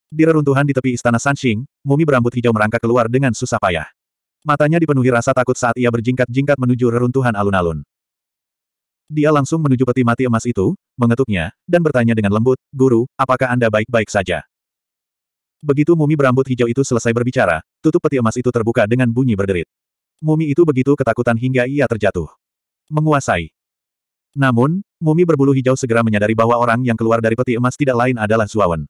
Di reruntuhan di tepi Istana Sanxing, mumi berambut hijau merangkak keluar dengan susah payah. Matanya dipenuhi rasa takut saat ia berjingkat-jingkat menuju reruntuhan alun-alun. Dia langsung menuju peti mati emas itu, mengetuknya, dan bertanya dengan lembut, Guru, apakah Anda baik-baik saja? Begitu mumi berambut hijau itu selesai berbicara, tutup peti emas itu terbuka dengan bunyi berderit. Mumi itu begitu ketakutan hingga ia terjatuh. Menguasai. Namun, mumi berbulu hijau segera menyadari bahwa orang yang keluar dari peti emas tidak lain adalah Zuawan.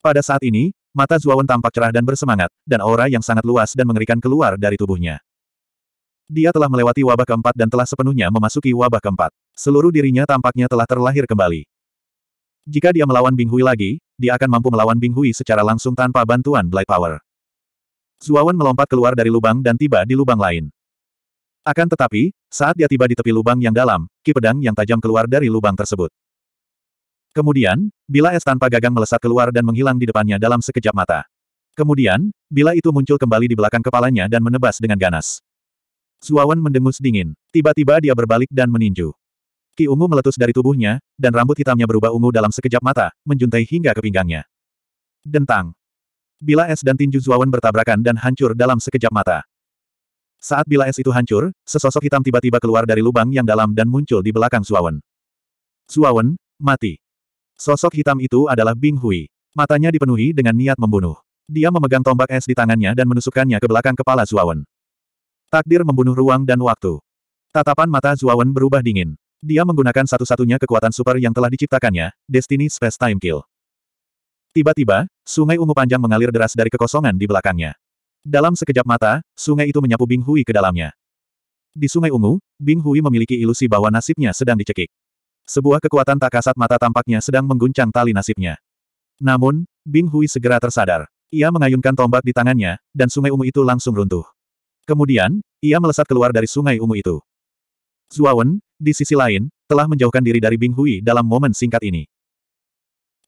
Pada saat ini, Mata Zuawan tampak cerah dan bersemangat, dan aura yang sangat luas dan mengerikan keluar dari tubuhnya. Dia telah melewati wabah keempat dan telah sepenuhnya memasuki wabah keempat. Seluruh dirinya tampaknya telah terlahir kembali. Jika dia melawan Bing Hui lagi, dia akan mampu melawan Bing Hui secara langsung tanpa bantuan Blight Power. Zuawan melompat keluar dari lubang dan tiba di lubang lain. Akan tetapi, saat dia tiba di tepi lubang yang dalam, ki pedang yang tajam keluar dari lubang tersebut. Kemudian, bila es tanpa gagang melesat keluar dan menghilang di depannya dalam sekejap mata. Kemudian, bila itu muncul kembali di belakang kepalanya dan menebas dengan ganas. Zuawan mendengus dingin. Tiba-tiba dia berbalik dan meninju. Ki ungu meletus dari tubuhnya, dan rambut hitamnya berubah ungu dalam sekejap mata, menjuntai hingga ke pinggangnya. Dentang. Bila es dan tinju Zuawan bertabrakan dan hancur dalam sekejap mata. Saat bila es itu hancur, sesosok hitam tiba-tiba keluar dari lubang yang dalam dan muncul di belakang Zuawan. Zuawan, mati. Sosok hitam itu adalah Bing Hui. Matanya dipenuhi dengan niat membunuh. Dia memegang tombak es di tangannya dan menusukkannya ke belakang kepala Zuawan. Takdir membunuh ruang dan waktu. Tatapan mata Zuawan berubah dingin. Dia menggunakan satu-satunya kekuatan super yang telah diciptakannya, Destiny Space Time Kill. Tiba-tiba, sungai ungu panjang mengalir deras dari kekosongan di belakangnya. Dalam sekejap mata, sungai itu menyapu Bing Hui ke dalamnya. Di sungai ungu, Bing Hui memiliki ilusi bahwa nasibnya sedang dicekik. Sebuah kekuatan tak kasat mata tampaknya sedang mengguncang tali nasibnya. Namun, Bing Hui segera tersadar. Ia mengayunkan tombak di tangannya, dan sungai ungu itu langsung runtuh. Kemudian, ia melesat keluar dari sungai ungu itu. Zuawan, di sisi lain, telah menjauhkan diri dari Bing Hui dalam momen singkat ini.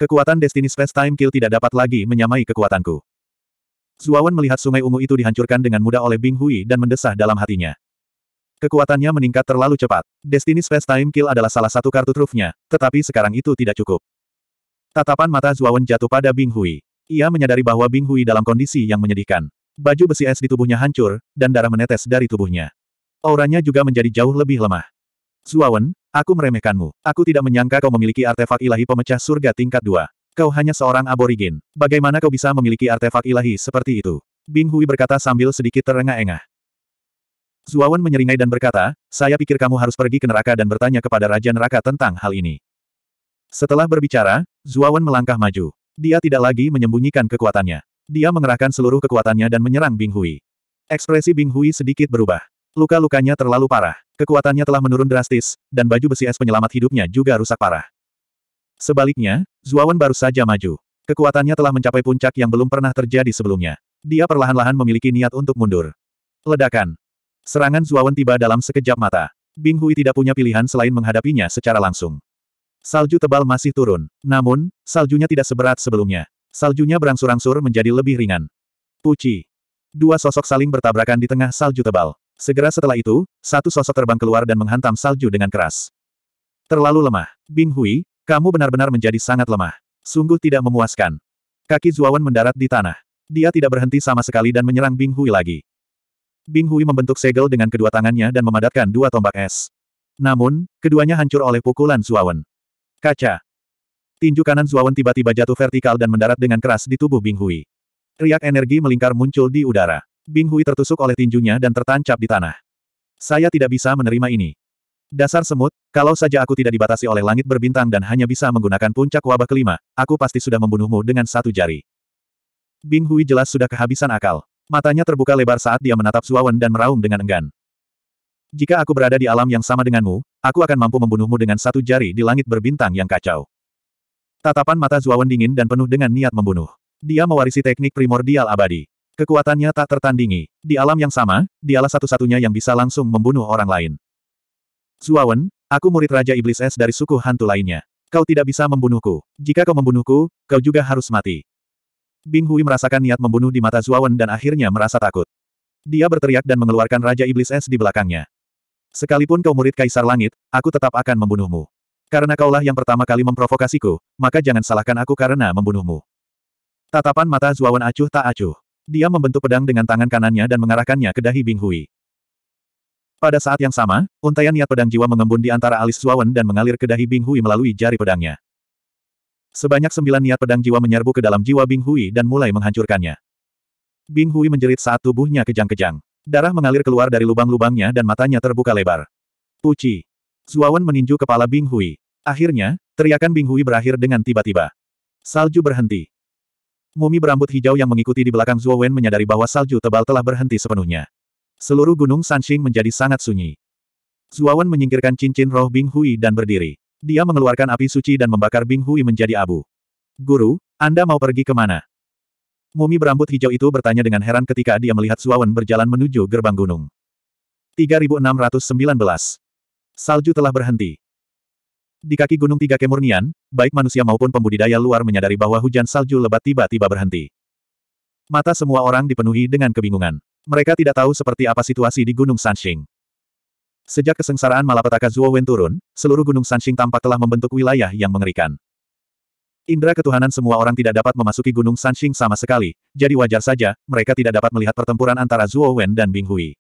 Kekuatan Destiny Space Time Kill tidak dapat lagi menyamai kekuatanku. Zuawan melihat sungai ungu itu dihancurkan dengan mudah oleh Bing Hui dan mendesah dalam hatinya. Kekuatannya meningkat terlalu cepat. Destiny Space Time Kill adalah salah satu kartu trufnya, tetapi sekarang itu tidak cukup. Tatapan mata Zuawan jatuh pada Bing Hui. Ia menyadari bahwa Bing Hui dalam kondisi yang menyedihkan. Baju besi es di tubuhnya hancur, dan darah menetes dari tubuhnya. Auranya juga menjadi jauh lebih lemah. Zuawan, aku meremehkanmu. Aku tidak menyangka kau memiliki artefak ilahi pemecah surga tingkat dua. Kau hanya seorang aborigin. Bagaimana kau bisa memiliki artefak ilahi seperti itu? Bing Hui berkata sambil sedikit terengah-engah. Zuawan menyeringai dan berkata, saya pikir kamu harus pergi ke neraka dan bertanya kepada Raja Neraka tentang hal ini. Setelah berbicara, Zuawan melangkah maju. Dia tidak lagi menyembunyikan kekuatannya. Dia mengerahkan seluruh kekuatannya dan menyerang Bing Hui. Ekspresi Bing Hui sedikit berubah. Luka-lukanya terlalu parah. Kekuatannya telah menurun drastis, dan baju besi es penyelamat hidupnya juga rusak parah. Sebaliknya, Zuawan baru saja maju. Kekuatannya telah mencapai puncak yang belum pernah terjadi sebelumnya. Dia perlahan-lahan memiliki niat untuk mundur. Ledakan. Serangan Zuawan tiba dalam sekejap mata. Bing Hui tidak punya pilihan selain menghadapinya secara langsung. Salju tebal masih turun. Namun, saljunya tidak seberat sebelumnya. Saljunya berangsur-angsur menjadi lebih ringan. Puci. Dua sosok saling bertabrakan di tengah salju tebal. Segera setelah itu, satu sosok terbang keluar dan menghantam salju dengan keras. Terlalu lemah. Bing Hui, kamu benar-benar menjadi sangat lemah. Sungguh tidak memuaskan. Kaki Zuawan mendarat di tanah. Dia tidak berhenti sama sekali dan menyerang Bing Hui lagi. Bing Hui membentuk segel dengan kedua tangannya dan memadatkan dua tombak es. Namun, keduanya hancur oleh pukulan Zuawan. Kaca. Tinju kanan Zuawan tiba-tiba jatuh vertikal dan mendarat dengan keras di tubuh Bing Hui. Riak energi melingkar muncul di udara. Bing Hui tertusuk oleh tinjunya dan tertancap di tanah. Saya tidak bisa menerima ini. Dasar semut, kalau saja aku tidak dibatasi oleh langit berbintang dan hanya bisa menggunakan puncak wabah kelima, aku pasti sudah membunuhmu dengan satu jari. Bing Hui jelas sudah kehabisan akal. Matanya terbuka lebar saat dia menatap Suawan dan meraung dengan enggan. Jika aku berada di alam yang sama denganmu, aku akan mampu membunuhmu dengan satu jari di langit berbintang yang kacau. Tatapan mata Zuawan dingin dan penuh dengan niat membunuh. Dia mewarisi teknik primordial abadi. Kekuatannya tak tertandingi. Di alam yang sama, dialah satu-satunya yang bisa langsung membunuh orang lain. Zuawan, aku murid Raja Iblis Es dari suku hantu lainnya. Kau tidak bisa membunuhku. Jika kau membunuhku, kau juga harus mati. Bing Hui merasakan niat membunuh di mata Zuawan dan akhirnya merasa takut. Dia berteriak dan mengeluarkan Raja Iblis Es di belakangnya. Sekalipun kau murid Kaisar Langit, aku tetap akan membunuhmu. Karena kaulah yang pertama kali memprovokasiku, maka jangan salahkan aku karena membunuhmu. Tatapan mata Zuawan acuh tak acuh. Dia membentuk pedang dengan tangan kanannya dan mengarahkannya ke dahi Bing Hui. Pada saat yang sama, untaian niat pedang jiwa mengembun di antara alis Zuawan dan mengalir ke dahi Bing Hui melalui jari pedangnya. Sebanyak sembilan niat pedang jiwa menyerbu ke dalam jiwa Bing Hui dan mulai menghancurkannya. Bing Hui menjerit saat tubuhnya kejang-kejang. Darah mengalir keluar dari lubang-lubangnya dan matanya terbuka lebar. Puci. Zuawan meninju kepala Bing Hui. Akhirnya, teriakan Bing Hui berakhir dengan tiba-tiba. Salju berhenti. Mumi berambut hijau yang mengikuti di belakang Zuo menyadari bahwa salju tebal telah berhenti sepenuhnya. Seluruh gunung Sanxing menjadi sangat sunyi. Zuawan menyingkirkan cincin roh Bing Hui dan berdiri dia mengeluarkan api suci dan membakar Bing Hui menjadi abu. Guru, Anda mau pergi ke mana? Mumi berambut hijau itu bertanya dengan heran ketika dia melihat Suawen berjalan menuju gerbang gunung. 3619. Salju telah berhenti. Di kaki gunung tiga kemurnian, baik manusia maupun pembudidaya luar menyadari bahwa hujan salju lebat tiba-tiba berhenti. Mata semua orang dipenuhi dengan kebingungan. Mereka tidak tahu seperti apa situasi di Gunung Sanxing. Sejak kesengsaraan malapetaka Zuo Wen turun, seluruh gunung Sanxing tampak telah membentuk wilayah yang mengerikan. Indra ketuhanan semua orang tidak dapat memasuki gunung Sanxing sama sekali, jadi wajar saja, mereka tidak dapat melihat pertempuran antara Zuo Wen dan Bing Hui.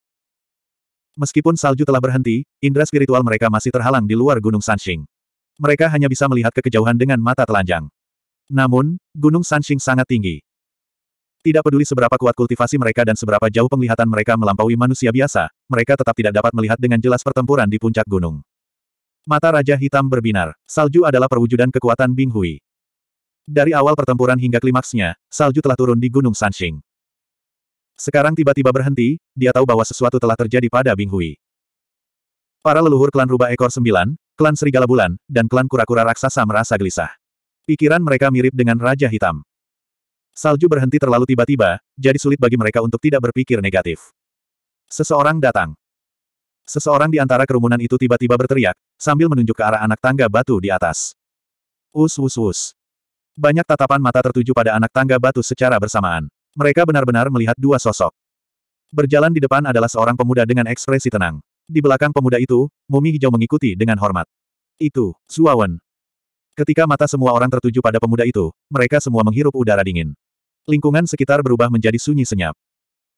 Meskipun salju telah berhenti, indra spiritual mereka masih terhalang di luar gunung Sanxing. Mereka hanya bisa melihat ke kejauhan dengan mata telanjang. Namun, gunung Sanxing sangat tinggi. Tidak peduli seberapa kuat kultivasi mereka dan seberapa jauh penglihatan mereka melampaui manusia biasa, mereka tetap tidak dapat melihat dengan jelas pertempuran di puncak gunung. Mata Raja Hitam berbinar. Salju adalah perwujudan kekuatan Bing Hui. Dari awal pertempuran hingga klimaksnya, salju telah turun di Gunung Sanxing. Sekarang tiba-tiba berhenti, dia tahu bahwa sesuatu telah terjadi pada Bing Hui. Para leluhur klan rubah ekor sembilan, klan serigala bulan, dan klan kura-kura raksasa merasa gelisah. Pikiran mereka mirip dengan Raja Hitam. Salju berhenti terlalu tiba-tiba, jadi sulit bagi mereka untuk tidak berpikir negatif. Seseorang datang. Seseorang di antara kerumunan itu tiba-tiba berteriak, sambil menunjuk ke arah anak tangga batu di atas. Us us us. Banyak tatapan mata tertuju pada anak tangga batu secara bersamaan. Mereka benar-benar melihat dua sosok. Berjalan di depan adalah seorang pemuda dengan ekspresi tenang. Di belakang pemuda itu, mumi hijau mengikuti dengan hormat. Itu, Zuawan. Ketika mata semua orang tertuju pada pemuda itu, mereka semua menghirup udara dingin. Lingkungan sekitar berubah menjadi sunyi senyap.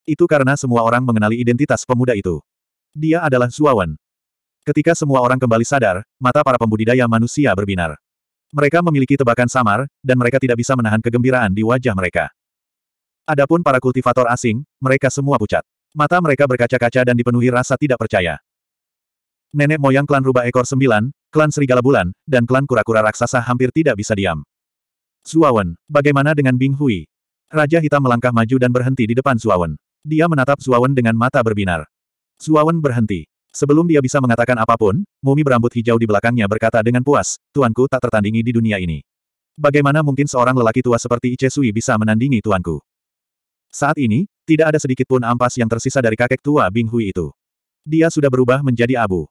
Itu karena semua orang mengenali identitas pemuda itu. Dia adalah Zuawan. Ketika semua orang kembali sadar, mata para pembudidaya manusia berbinar. Mereka memiliki tebakan samar, dan mereka tidak bisa menahan kegembiraan di wajah mereka. Adapun para kultivator asing, mereka semua pucat. Mata mereka berkaca-kaca dan dipenuhi rasa tidak percaya. Nenek moyang klan rubah ekor sembilan, klan serigala bulan, dan klan kura-kura raksasa hampir tidak bisa diam. Zuawan, bagaimana dengan Bing Hui? Raja Hitam melangkah maju dan berhenti di depan Zuawan. Dia menatap Zuawan dengan mata berbinar. Zuawan berhenti. Sebelum dia bisa mengatakan apapun, mumi berambut hijau di belakangnya berkata dengan puas, Tuanku tak tertandingi di dunia ini. Bagaimana mungkin seorang lelaki tua seperti Ice Sui bisa menandingi Tuanku? Saat ini, tidak ada sedikitpun ampas yang tersisa dari kakek tua Bing Hui itu. Dia sudah berubah menjadi abu.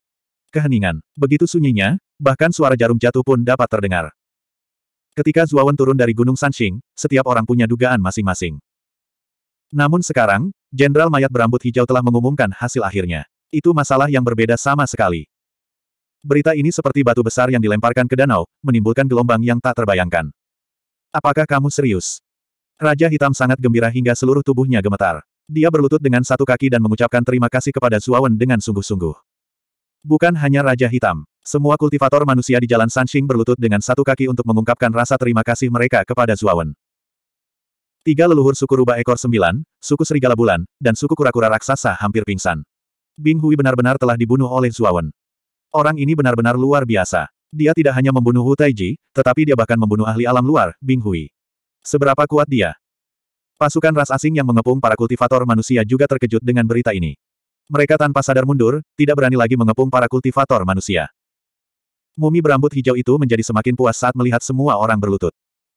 Keheningan. Begitu sunyinya, bahkan suara jarum jatuh pun dapat terdengar. Ketika Zuawan turun dari Gunung Sanxing, setiap orang punya dugaan masing-masing. Namun sekarang, Jenderal Mayat Berambut Hijau telah mengumumkan hasil akhirnya. Itu masalah yang berbeda sama sekali. Berita ini seperti batu besar yang dilemparkan ke danau, menimbulkan gelombang yang tak terbayangkan. Apakah kamu serius? Raja Hitam sangat gembira hingga seluruh tubuhnya gemetar. Dia berlutut dengan satu kaki dan mengucapkan terima kasih kepada Zuawan dengan sungguh-sungguh. Bukan hanya Raja Hitam. Semua kultivator manusia di Jalan Sanxing berlutut dengan satu kaki untuk mengungkapkan rasa terima kasih mereka kepada Zuawan. Tiga leluhur suku rubah ekor sembilan, suku serigala bulan, dan suku kura-kura raksasa hampir pingsan. Bing Hui benar-benar telah dibunuh oleh Zuawan. Orang ini benar-benar luar biasa. Dia tidak hanya membunuh Hu Taiji, tetapi dia bahkan membunuh ahli alam luar, Bing Hui. Seberapa kuat dia? Pasukan ras asing yang mengepung para kultivator manusia juga terkejut dengan berita ini. Mereka tanpa sadar mundur, tidak berani lagi mengepung para kultivator manusia. Mumi berambut hijau itu menjadi semakin puas saat melihat semua orang berlutut.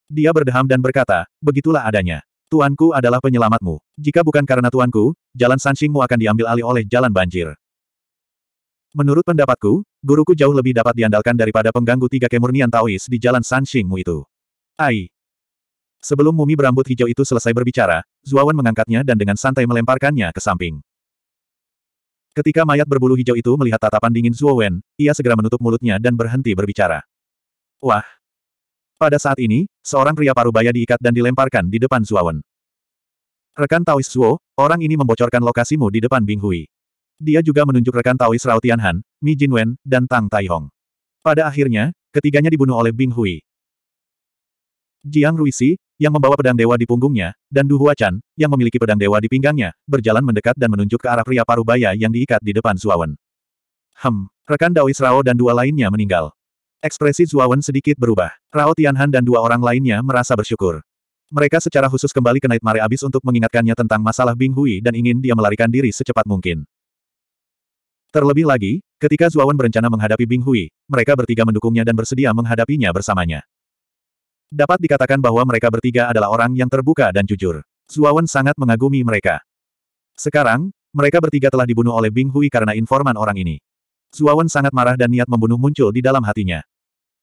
Dia berdeham dan berkata, begitulah adanya. Tuanku adalah penyelamatmu. Jika bukan karena tuanku, jalan Sanxingmu akan diambil alih oleh jalan banjir. Menurut pendapatku, guruku jauh lebih dapat diandalkan daripada pengganggu tiga kemurnian Taois di jalan Sanxingmu itu. Ai. Sebelum mumi berambut hijau itu selesai berbicara, Zuawan mengangkatnya dan dengan santai melemparkannya ke samping. Ketika mayat berbulu hijau itu melihat tatapan dingin Zuo Wen, ia segera menutup mulutnya dan berhenti berbicara. Wah! Pada saat ini, seorang pria parubaya diikat dan dilemparkan di depan Zuo Wen. Rekan Taois Zuo, orang ini membocorkan lokasimu di depan Bing Hui. Dia juga menunjuk rekan Taois Rao Tianhan, Mi Jin Wen, dan Tang Taihong. Pada akhirnya, ketiganya dibunuh oleh Bing Hui. Jiang Ruisi, yang membawa pedang dewa di punggungnya, dan Du Huachan, yang memiliki pedang dewa di pinggangnya, berjalan mendekat dan menunjuk ke arah pria parubaya yang diikat di depan Zuawan. Hem, rekan Daois Rao dan dua lainnya meninggal. Ekspresi Zuawan sedikit berubah. Rao Tianhan dan dua orang lainnya merasa bersyukur. Mereka secara khusus kembali ke Nightmare Mare Abyss untuk mengingatkannya tentang masalah Bing Hui dan ingin dia melarikan diri secepat mungkin. Terlebih lagi, ketika Zuawan berencana menghadapi Bing Hui, mereka bertiga mendukungnya dan bersedia menghadapinya bersamanya. Dapat dikatakan bahwa mereka bertiga adalah orang yang terbuka dan jujur. Zuawan sangat mengagumi mereka. Sekarang, mereka bertiga telah dibunuh oleh Bing Hui karena informan orang ini. Zuawan sangat marah dan niat membunuh muncul di dalam hatinya.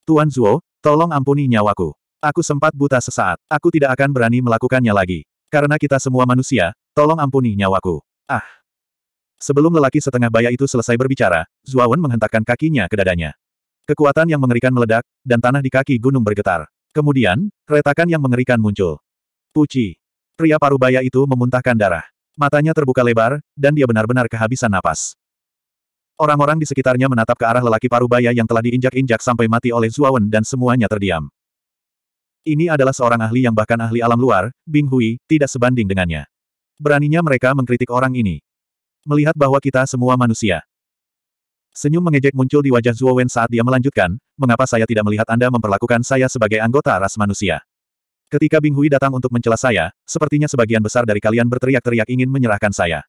Tuan Zuo, tolong ampuni nyawaku. Aku sempat buta sesaat. Aku tidak akan berani melakukannya lagi. Karena kita semua manusia, tolong ampuni nyawaku. Ah. Sebelum lelaki setengah baya itu selesai berbicara, Zuawan menghentakkan kakinya ke dadanya. Kekuatan yang mengerikan meledak, dan tanah di kaki gunung bergetar. Kemudian, retakan yang mengerikan muncul. Puci. Pria parubaya itu memuntahkan darah. Matanya terbuka lebar, dan dia benar-benar kehabisan napas. Orang-orang di sekitarnya menatap ke arah lelaki parubaya yang telah diinjak-injak sampai mati oleh Zuawan dan semuanya terdiam. Ini adalah seorang ahli yang bahkan ahli alam luar, Bing Hui, tidak sebanding dengannya. Beraninya mereka mengkritik orang ini. Melihat bahwa kita semua manusia, Senyum mengejek muncul di wajah Zuo Wen saat dia melanjutkan, mengapa saya tidak melihat Anda memperlakukan saya sebagai anggota ras manusia? Ketika Bing Hui datang untuk mencela saya, sepertinya sebagian besar dari kalian berteriak-teriak ingin menyerahkan saya.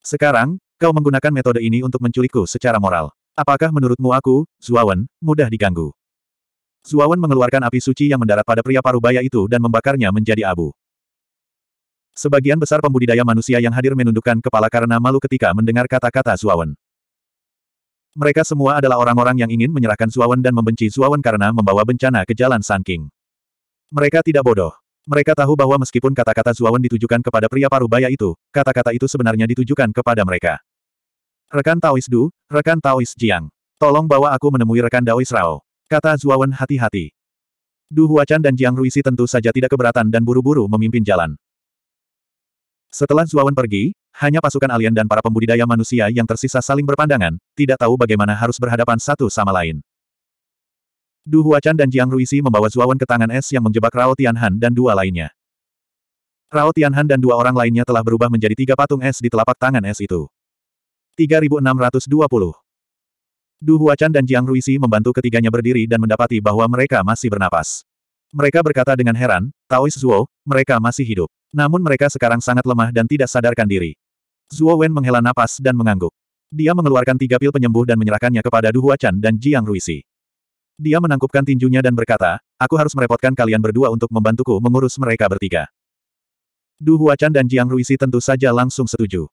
Sekarang, kau menggunakan metode ini untuk menculikku secara moral. Apakah menurutmu aku, Zuawan, mudah diganggu? Zuawan mengeluarkan api suci yang mendarat pada pria parubaya itu dan membakarnya menjadi abu. Sebagian besar pembudidaya manusia yang hadir menundukkan kepala karena malu ketika mendengar kata-kata Zuawan. Mereka semua adalah orang-orang yang ingin menyerahkan Zuawan dan membenci Zuawan karena membawa bencana ke jalan Sun Mereka tidak bodoh. Mereka tahu bahwa meskipun kata-kata Zuawan ditujukan kepada pria parubaya itu, kata-kata itu sebenarnya ditujukan kepada mereka. Rekan Taois Du, rekan Taois Jiang. Tolong bawa aku menemui rekan Daois Rao. Kata Zuawan hati-hati. Du Huachan dan Jiang Ruisi tentu saja tidak keberatan dan buru-buru memimpin jalan. Setelah Zuawan pergi, hanya pasukan alien dan para pembudidaya manusia yang tersisa saling berpandangan, tidak tahu bagaimana harus berhadapan satu sama lain. Du Huacan dan Jiang Ruisi membawa Zuawan ke tangan es yang menjebak Rao Tianhan dan dua lainnya. Rao Tianhan dan dua orang lainnya telah berubah menjadi tiga patung es di telapak tangan es itu. 3620 Du Huacan dan Jiang Ruisi membantu ketiganya berdiri dan mendapati bahwa mereka masih bernapas. Mereka berkata dengan heran, Taois Zuo, mereka masih hidup. Namun mereka sekarang sangat lemah dan tidak sadarkan diri. Zuo Wen menghela napas dan mengangguk. Dia mengeluarkan tiga pil penyembuh dan menyerahkannya kepada Du Chan dan Jiang Ruisi. Dia menangkupkan tinjunya dan berkata, aku harus merepotkan kalian berdua untuk membantuku mengurus mereka bertiga. Du Chan dan Jiang Ruisi tentu saja langsung setuju.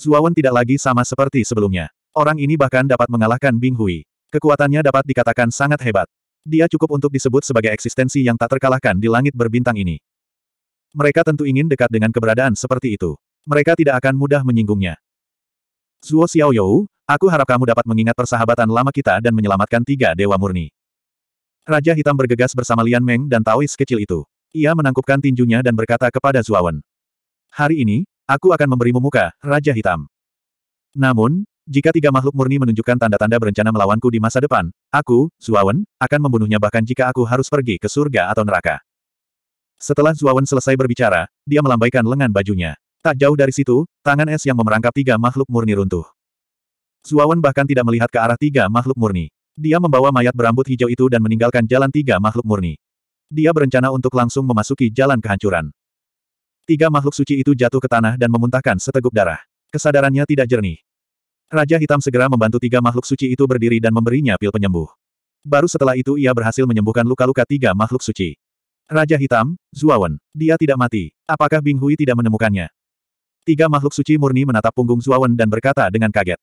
Zuo Wen tidak lagi sama seperti sebelumnya. Orang ini bahkan dapat mengalahkan Bing Hui. Kekuatannya dapat dikatakan sangat hebat. Dia cukup untuk disebut sebagai eksistensi yang tak terkalahkan di langit berbintang ini. Mereka tentu ingin dekat dengan keberadaan seperti itu. Mereka tidak akan mudah menyinggungnya. Zuo Xiaoyou, aku harap kamu dapat mengingat persahabatan lama kita dan menyelamatkan tiga dewa murni. Raja Hitam bergegas bersama Lian Meng dan Taois kecil itu. Ia menangkupkan tinjunya dan berkata kepada Zuawan. Hari ini, aku akan memberimu muka, Raja Hitam. Namun, jika tiga makhluk murni menunjukkan tanda-tanda berencana melawanku di masa depan, aku, Zuawan, akan membunuhnya bahkan jika aku harus pergi ke surga atau neraka. Setelah Zuawan selesai berbicara, dia melambaikan lengan bajunya. Tak jauh dari situ, tangan es yang memerangkap tiga makhluk murni runtuh. Zuawan bahkan tidak melihat ke arah tiga makhluk murni. Dia membawa mayat berambut hijau itu dan meninggalkan jalan tiga makhluk murni. Dia berencana untuk langsung memasuki jalan kehancuran. Tiga makhluk suci itu jatuh ke tanah dan memuntahkan seteguk darah. Kesadarannya tidak jernih. Raja Hitam segera membantu tiga makhluk suci itu berdiri dan memberinya pil penyembuh. Baru setelah itu ia berhasil menyembuhkan luka-luka tiga makhluk suci. Raja Hitam, Zuawan, dia tidak mati. Apakah Bing Hui tidak menemukannya? Tiga makhluk suci murni menatap punggung Zuawan dan berkata dengan kaget.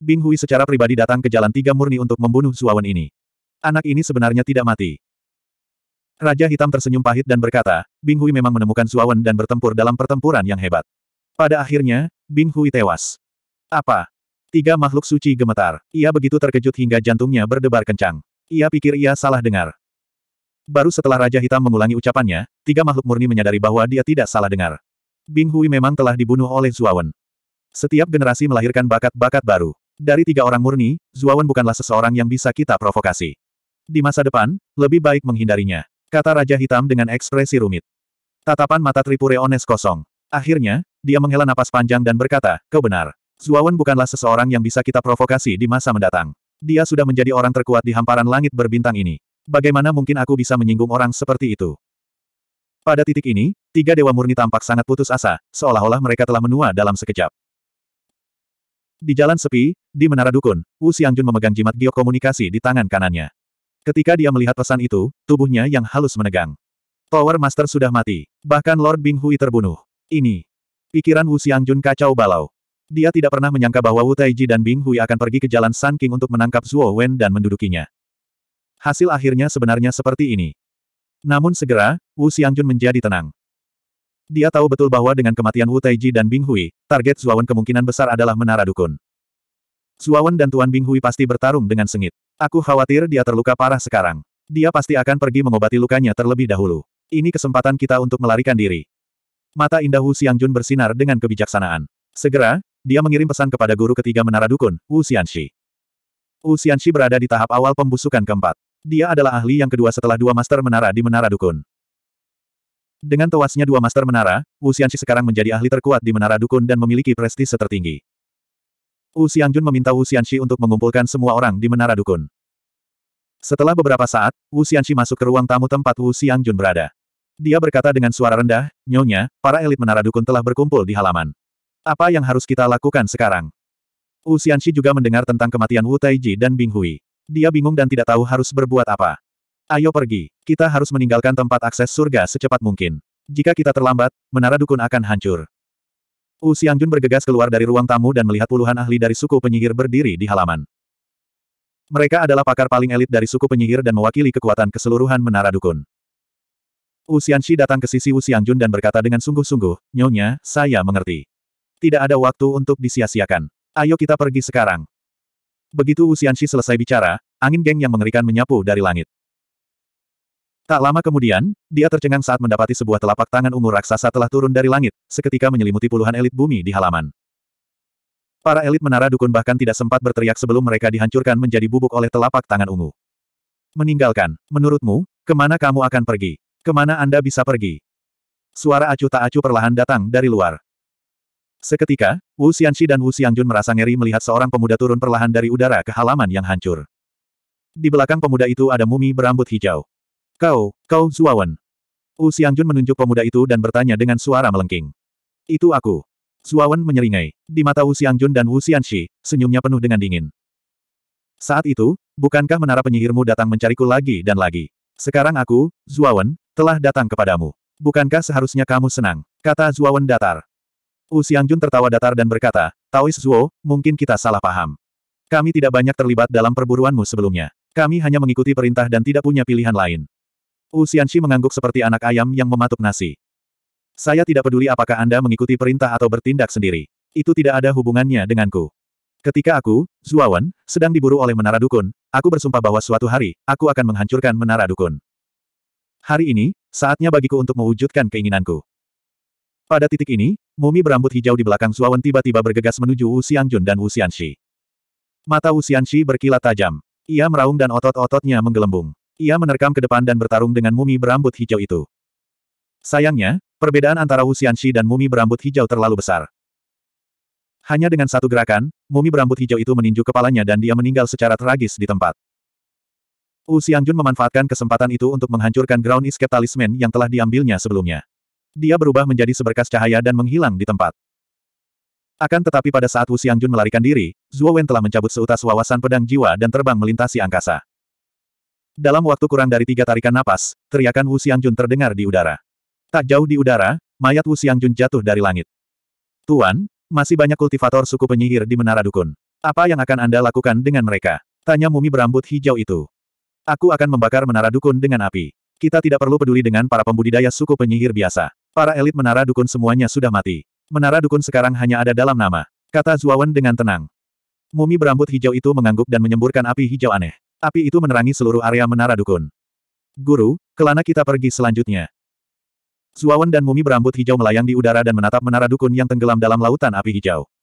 Bing Hui secara pribadi datang ke jalan tiga murni untuk membunuh Zuawan ini. Anak ini sebenarnya tidak mati. Raja Hitam tersenyum pahit dan berkata, Bing Hui memang menemukan Zuawan dan bertempur dalam pertempuran yang hebat. Pada akhirnya, Bing Hui tewas. Apa? Tiga makhluk suci gemetar. Ia begitu terkejut hingga jantungnya berdebar kencang. Ia pikir ia salah dengar. Baru setelah Raja Hitam mengulangi ucapannya, tiga makhluk murni menyadari bahwa dia tidak salah dengar. Bing Hui memang telah dibunuh oleh Zuawan. Setiap generasi melahirkan bakat-bakat baru. Dari tiga orang murni, Zuawan bukanlah seseorang yang bisa kita provokasi. Di masa depan, lebih baik menghindarinya, kata Raja Hitam dengan ekspresi rumit. Tatapan mata Tripure Ones kosong. Akhirnya, dia menghela napas panjang dan berkata, kau benar. Zuawan bukanlah seseorang yang bisa kita provokasi di masa mendatang. Dia sudah menjadi orang terkuat di hamparan langit berbintang ini. Bagaimana mungkin aku bisa menyinggung orang seperti itu? Pada titik ini, tiga dewa murni tampak sangat putus asa, seolah-olah mereka telah menua dalam sekejap. Di jalan sepi, di Menara Dukun, Wu Xiangjun memegang jimat giok komunikasi di tangan kanannya. Ketika dia melihat pesan itu, tubuhnya yang halus menegang. Tower Master sudah mati. Bahkan Lord Bing Hui terbunuh. Ini. Pikiran Wu Xiangjun kacau balau. Dia tidak pernah menyangka bahwa Wu Taiji dan Bing Hui akan pergi ke jalan Sun King untuk menangkap Zuo Wen dan mendudukinya. Hasil akhirnya sebenarnya seperti ini. Namun segera, Wu Xiangjun menjadi tenang. Dia tahu betul bahwa dengan kematian Wu Taiji dan Bing Hui, target Wen kemungkinan besar adalah Menara Dukun. Wen dan Tuan Bing Hui pasti bertarung dengan sengit. Aku khawatir dia terluka parah sekarang. Dia pasti akan pergi mengobati lukanya terlebih dahulu. Ini kesempatan kita untuk melarikan diri. Mata indah Wu Xiangjun bersinar dengan kebijaksanaan. Segera, dia mengirim pesan kepada guru ketiga menara dukun, Wu Xianxi. Wu Xianxi berada di tahap awal pembusukan keempat. Dia adalah ahli yang kedua setelah dua master menara di menara dukun. Dengan tewasnya dua master menara, Wu Xianxi sekarang menjadi ahli terkuat di menara dukun dan memiliki prestise tertinggi. Wu Xiangjun meminta Wu Xianxi untuk mengumpulkan semua orang di menara dukun. Setelah beberapa saat, Wu Xianxi masuk ke ruang tamu tempat Wu Xiangjun berada. Dia berkata dengan suara rendah, Nyonya, para elit menara dukun telah berkumpul di halaman. Apa yang harus kita lakukan sekarang? Wu Xianxi juga mendengar tentang kematian Wu Taiji dan Bing Hui. Dia bingung dan tidak tahu harus berbuat apa. Ayo pergi, kita harus meninggalkan tempat akses surga secepat mungkin. Jika kita terlambat, menara dukun akan hancur. Wu Xiangjun bergegas keluar dari ruang tamu dan melihat puluhan ahli dari suku penyihir berdiri di halaman. Mereka adalah pakar paling elit dari suku penyihir dan mewakili kekuatan keseluruhan menara dukun. Wu Xianxi datang ke sisi Wu Xiangjun dan berkata dengan sungguh-sungguh, Nyonya, saya mengerti. Tidak ada waktu untuk disia-siakan. Ayo kita pergi sekarang. Begitu Shi selesai bicara, angin geng yang mengerikan menyapu dari langit. Tak lama kemudian, dia tercengang saat mendapati sebuah telapak tangan ungu raksasa telah turun dari langit, seketika menyelimuti puluhan elit bumi di halaman. Para elit menara dukun bahkan tidak sempat berteriak sebelum mereka dihancurkan menjadi bubuk oleh telapak tangan ungu. Meninggalkan, menurutmu, kemana kamu akan pergi? Kemana Anda bisa pergi? Suara acu tak acu perlahan datang dari luar. Seketika, Wu Xianxi dan Wu Xiangjun merasa ngeri melihat seorang pemuda turun perlahan dari udara ke halaman yang hancur. Di belakang pemuda itu ada mumi berambut hijau. Kau, kau Zuawan. Wu Xiangjun menunjuk pemuda itu dan bertanya dengan suara melengking. Itu aku. Zuawan menyeringai. Di mata Wu Xiangjun dan Wu Xianxi, senyumnya penuh dengan dingin. Saat itu, bukankah menara penyihirmu datang mencariku lagi dan lagi? Sekarang aku, Zuawan, telah datang kepadamu. Bukankah seharusnya kamu senang? Kata Zuawan datar. Wu Xiangjun tertawa datar dan berkata, Taois Zuo, mungkin kita salah paham. Kami tidak banyak terlibat dalam perburuanmu sebelumnya. Kami hanya mengikuti perintah dan tidak punya pilihan lain. Wu Xianxi mengangguk seperti anak ayam yang mematuk nasi. Saya tidak peduli apakah Anda mengikuti perintah atau bertindak sendiri. Itu tidak ada hubungannya denganku. Ketika aku, Zuawan, sedang diburu oleh menara dukun, aku bersumpah bahwa suatu hari, aku akan menghancurkan menara dukun. Hari ini, saatnya bagiku untuk mewujudkan keinginanku. Pada titik ini, mumi berambut hijau di belakang Suawan tiba-tiba bergegas menuju Wu Xiangjun dan Wu Xianxi. Mata Wu Xianxi berkilat tajam. Ia meraung dan otot-ototnya menggelembung. Ia menerkam ke depan dan bertarung dengan mumi berambut hijau itu. Sayangnya, perbedaan antara Wu Xianxi dan mumi berambut hijau terlalu besar. Hanya dengan satu gerakan, mumi berambut hijau itu meninju kepalanya dan dia meninggal secara tragis di tempat. Wu Xiangjun memanfaatkan kesempatan itu untuk menghancurkan ground escape talisman yang telah diambilnya sebelumnya. Dia berubah menjadi seberkas cahaya dan menghilang di tempat. Akan tetapi pada saat Wu Xiangjun melarikan diri, Zhuo Wen telah mencabut seutas wawasan pedang jiwa dan terbang melintasi angkasa. Dalam waktu kurang dari tiga tarikan napas, teriakan Wu Xiangjun terdengar di udara. Tak jauh di udara, mayat Wu Xiangjun jatuh dari langit. Tuan, masih banyak kultivator suku penyihir di Menara Dukun. Apa yang akan Anda lakukan dengan mereka? Tanya mumi berambut hijau itu. Aku akan membakar Menara Dukun dengan api. Kita tidak perlu peduli dengan para pembudidaya suku penyihir biasa. Para elit menara dukun semuanya sudah mati. Menara dukun sekarang hanya ada dalam nama, kata Zuawan dengan tenang. Mumi berambut hijau itu mengangguk dan menyemburkan api hijau aneh. Api itu menerangi seluruh area menara dukun. Guru, kelana kita pergi selanjutnya. Zuawan dan mumi berambut hijau melayang di udara dan menatap menara dukun yang tenggelam dalam lautan api hijau.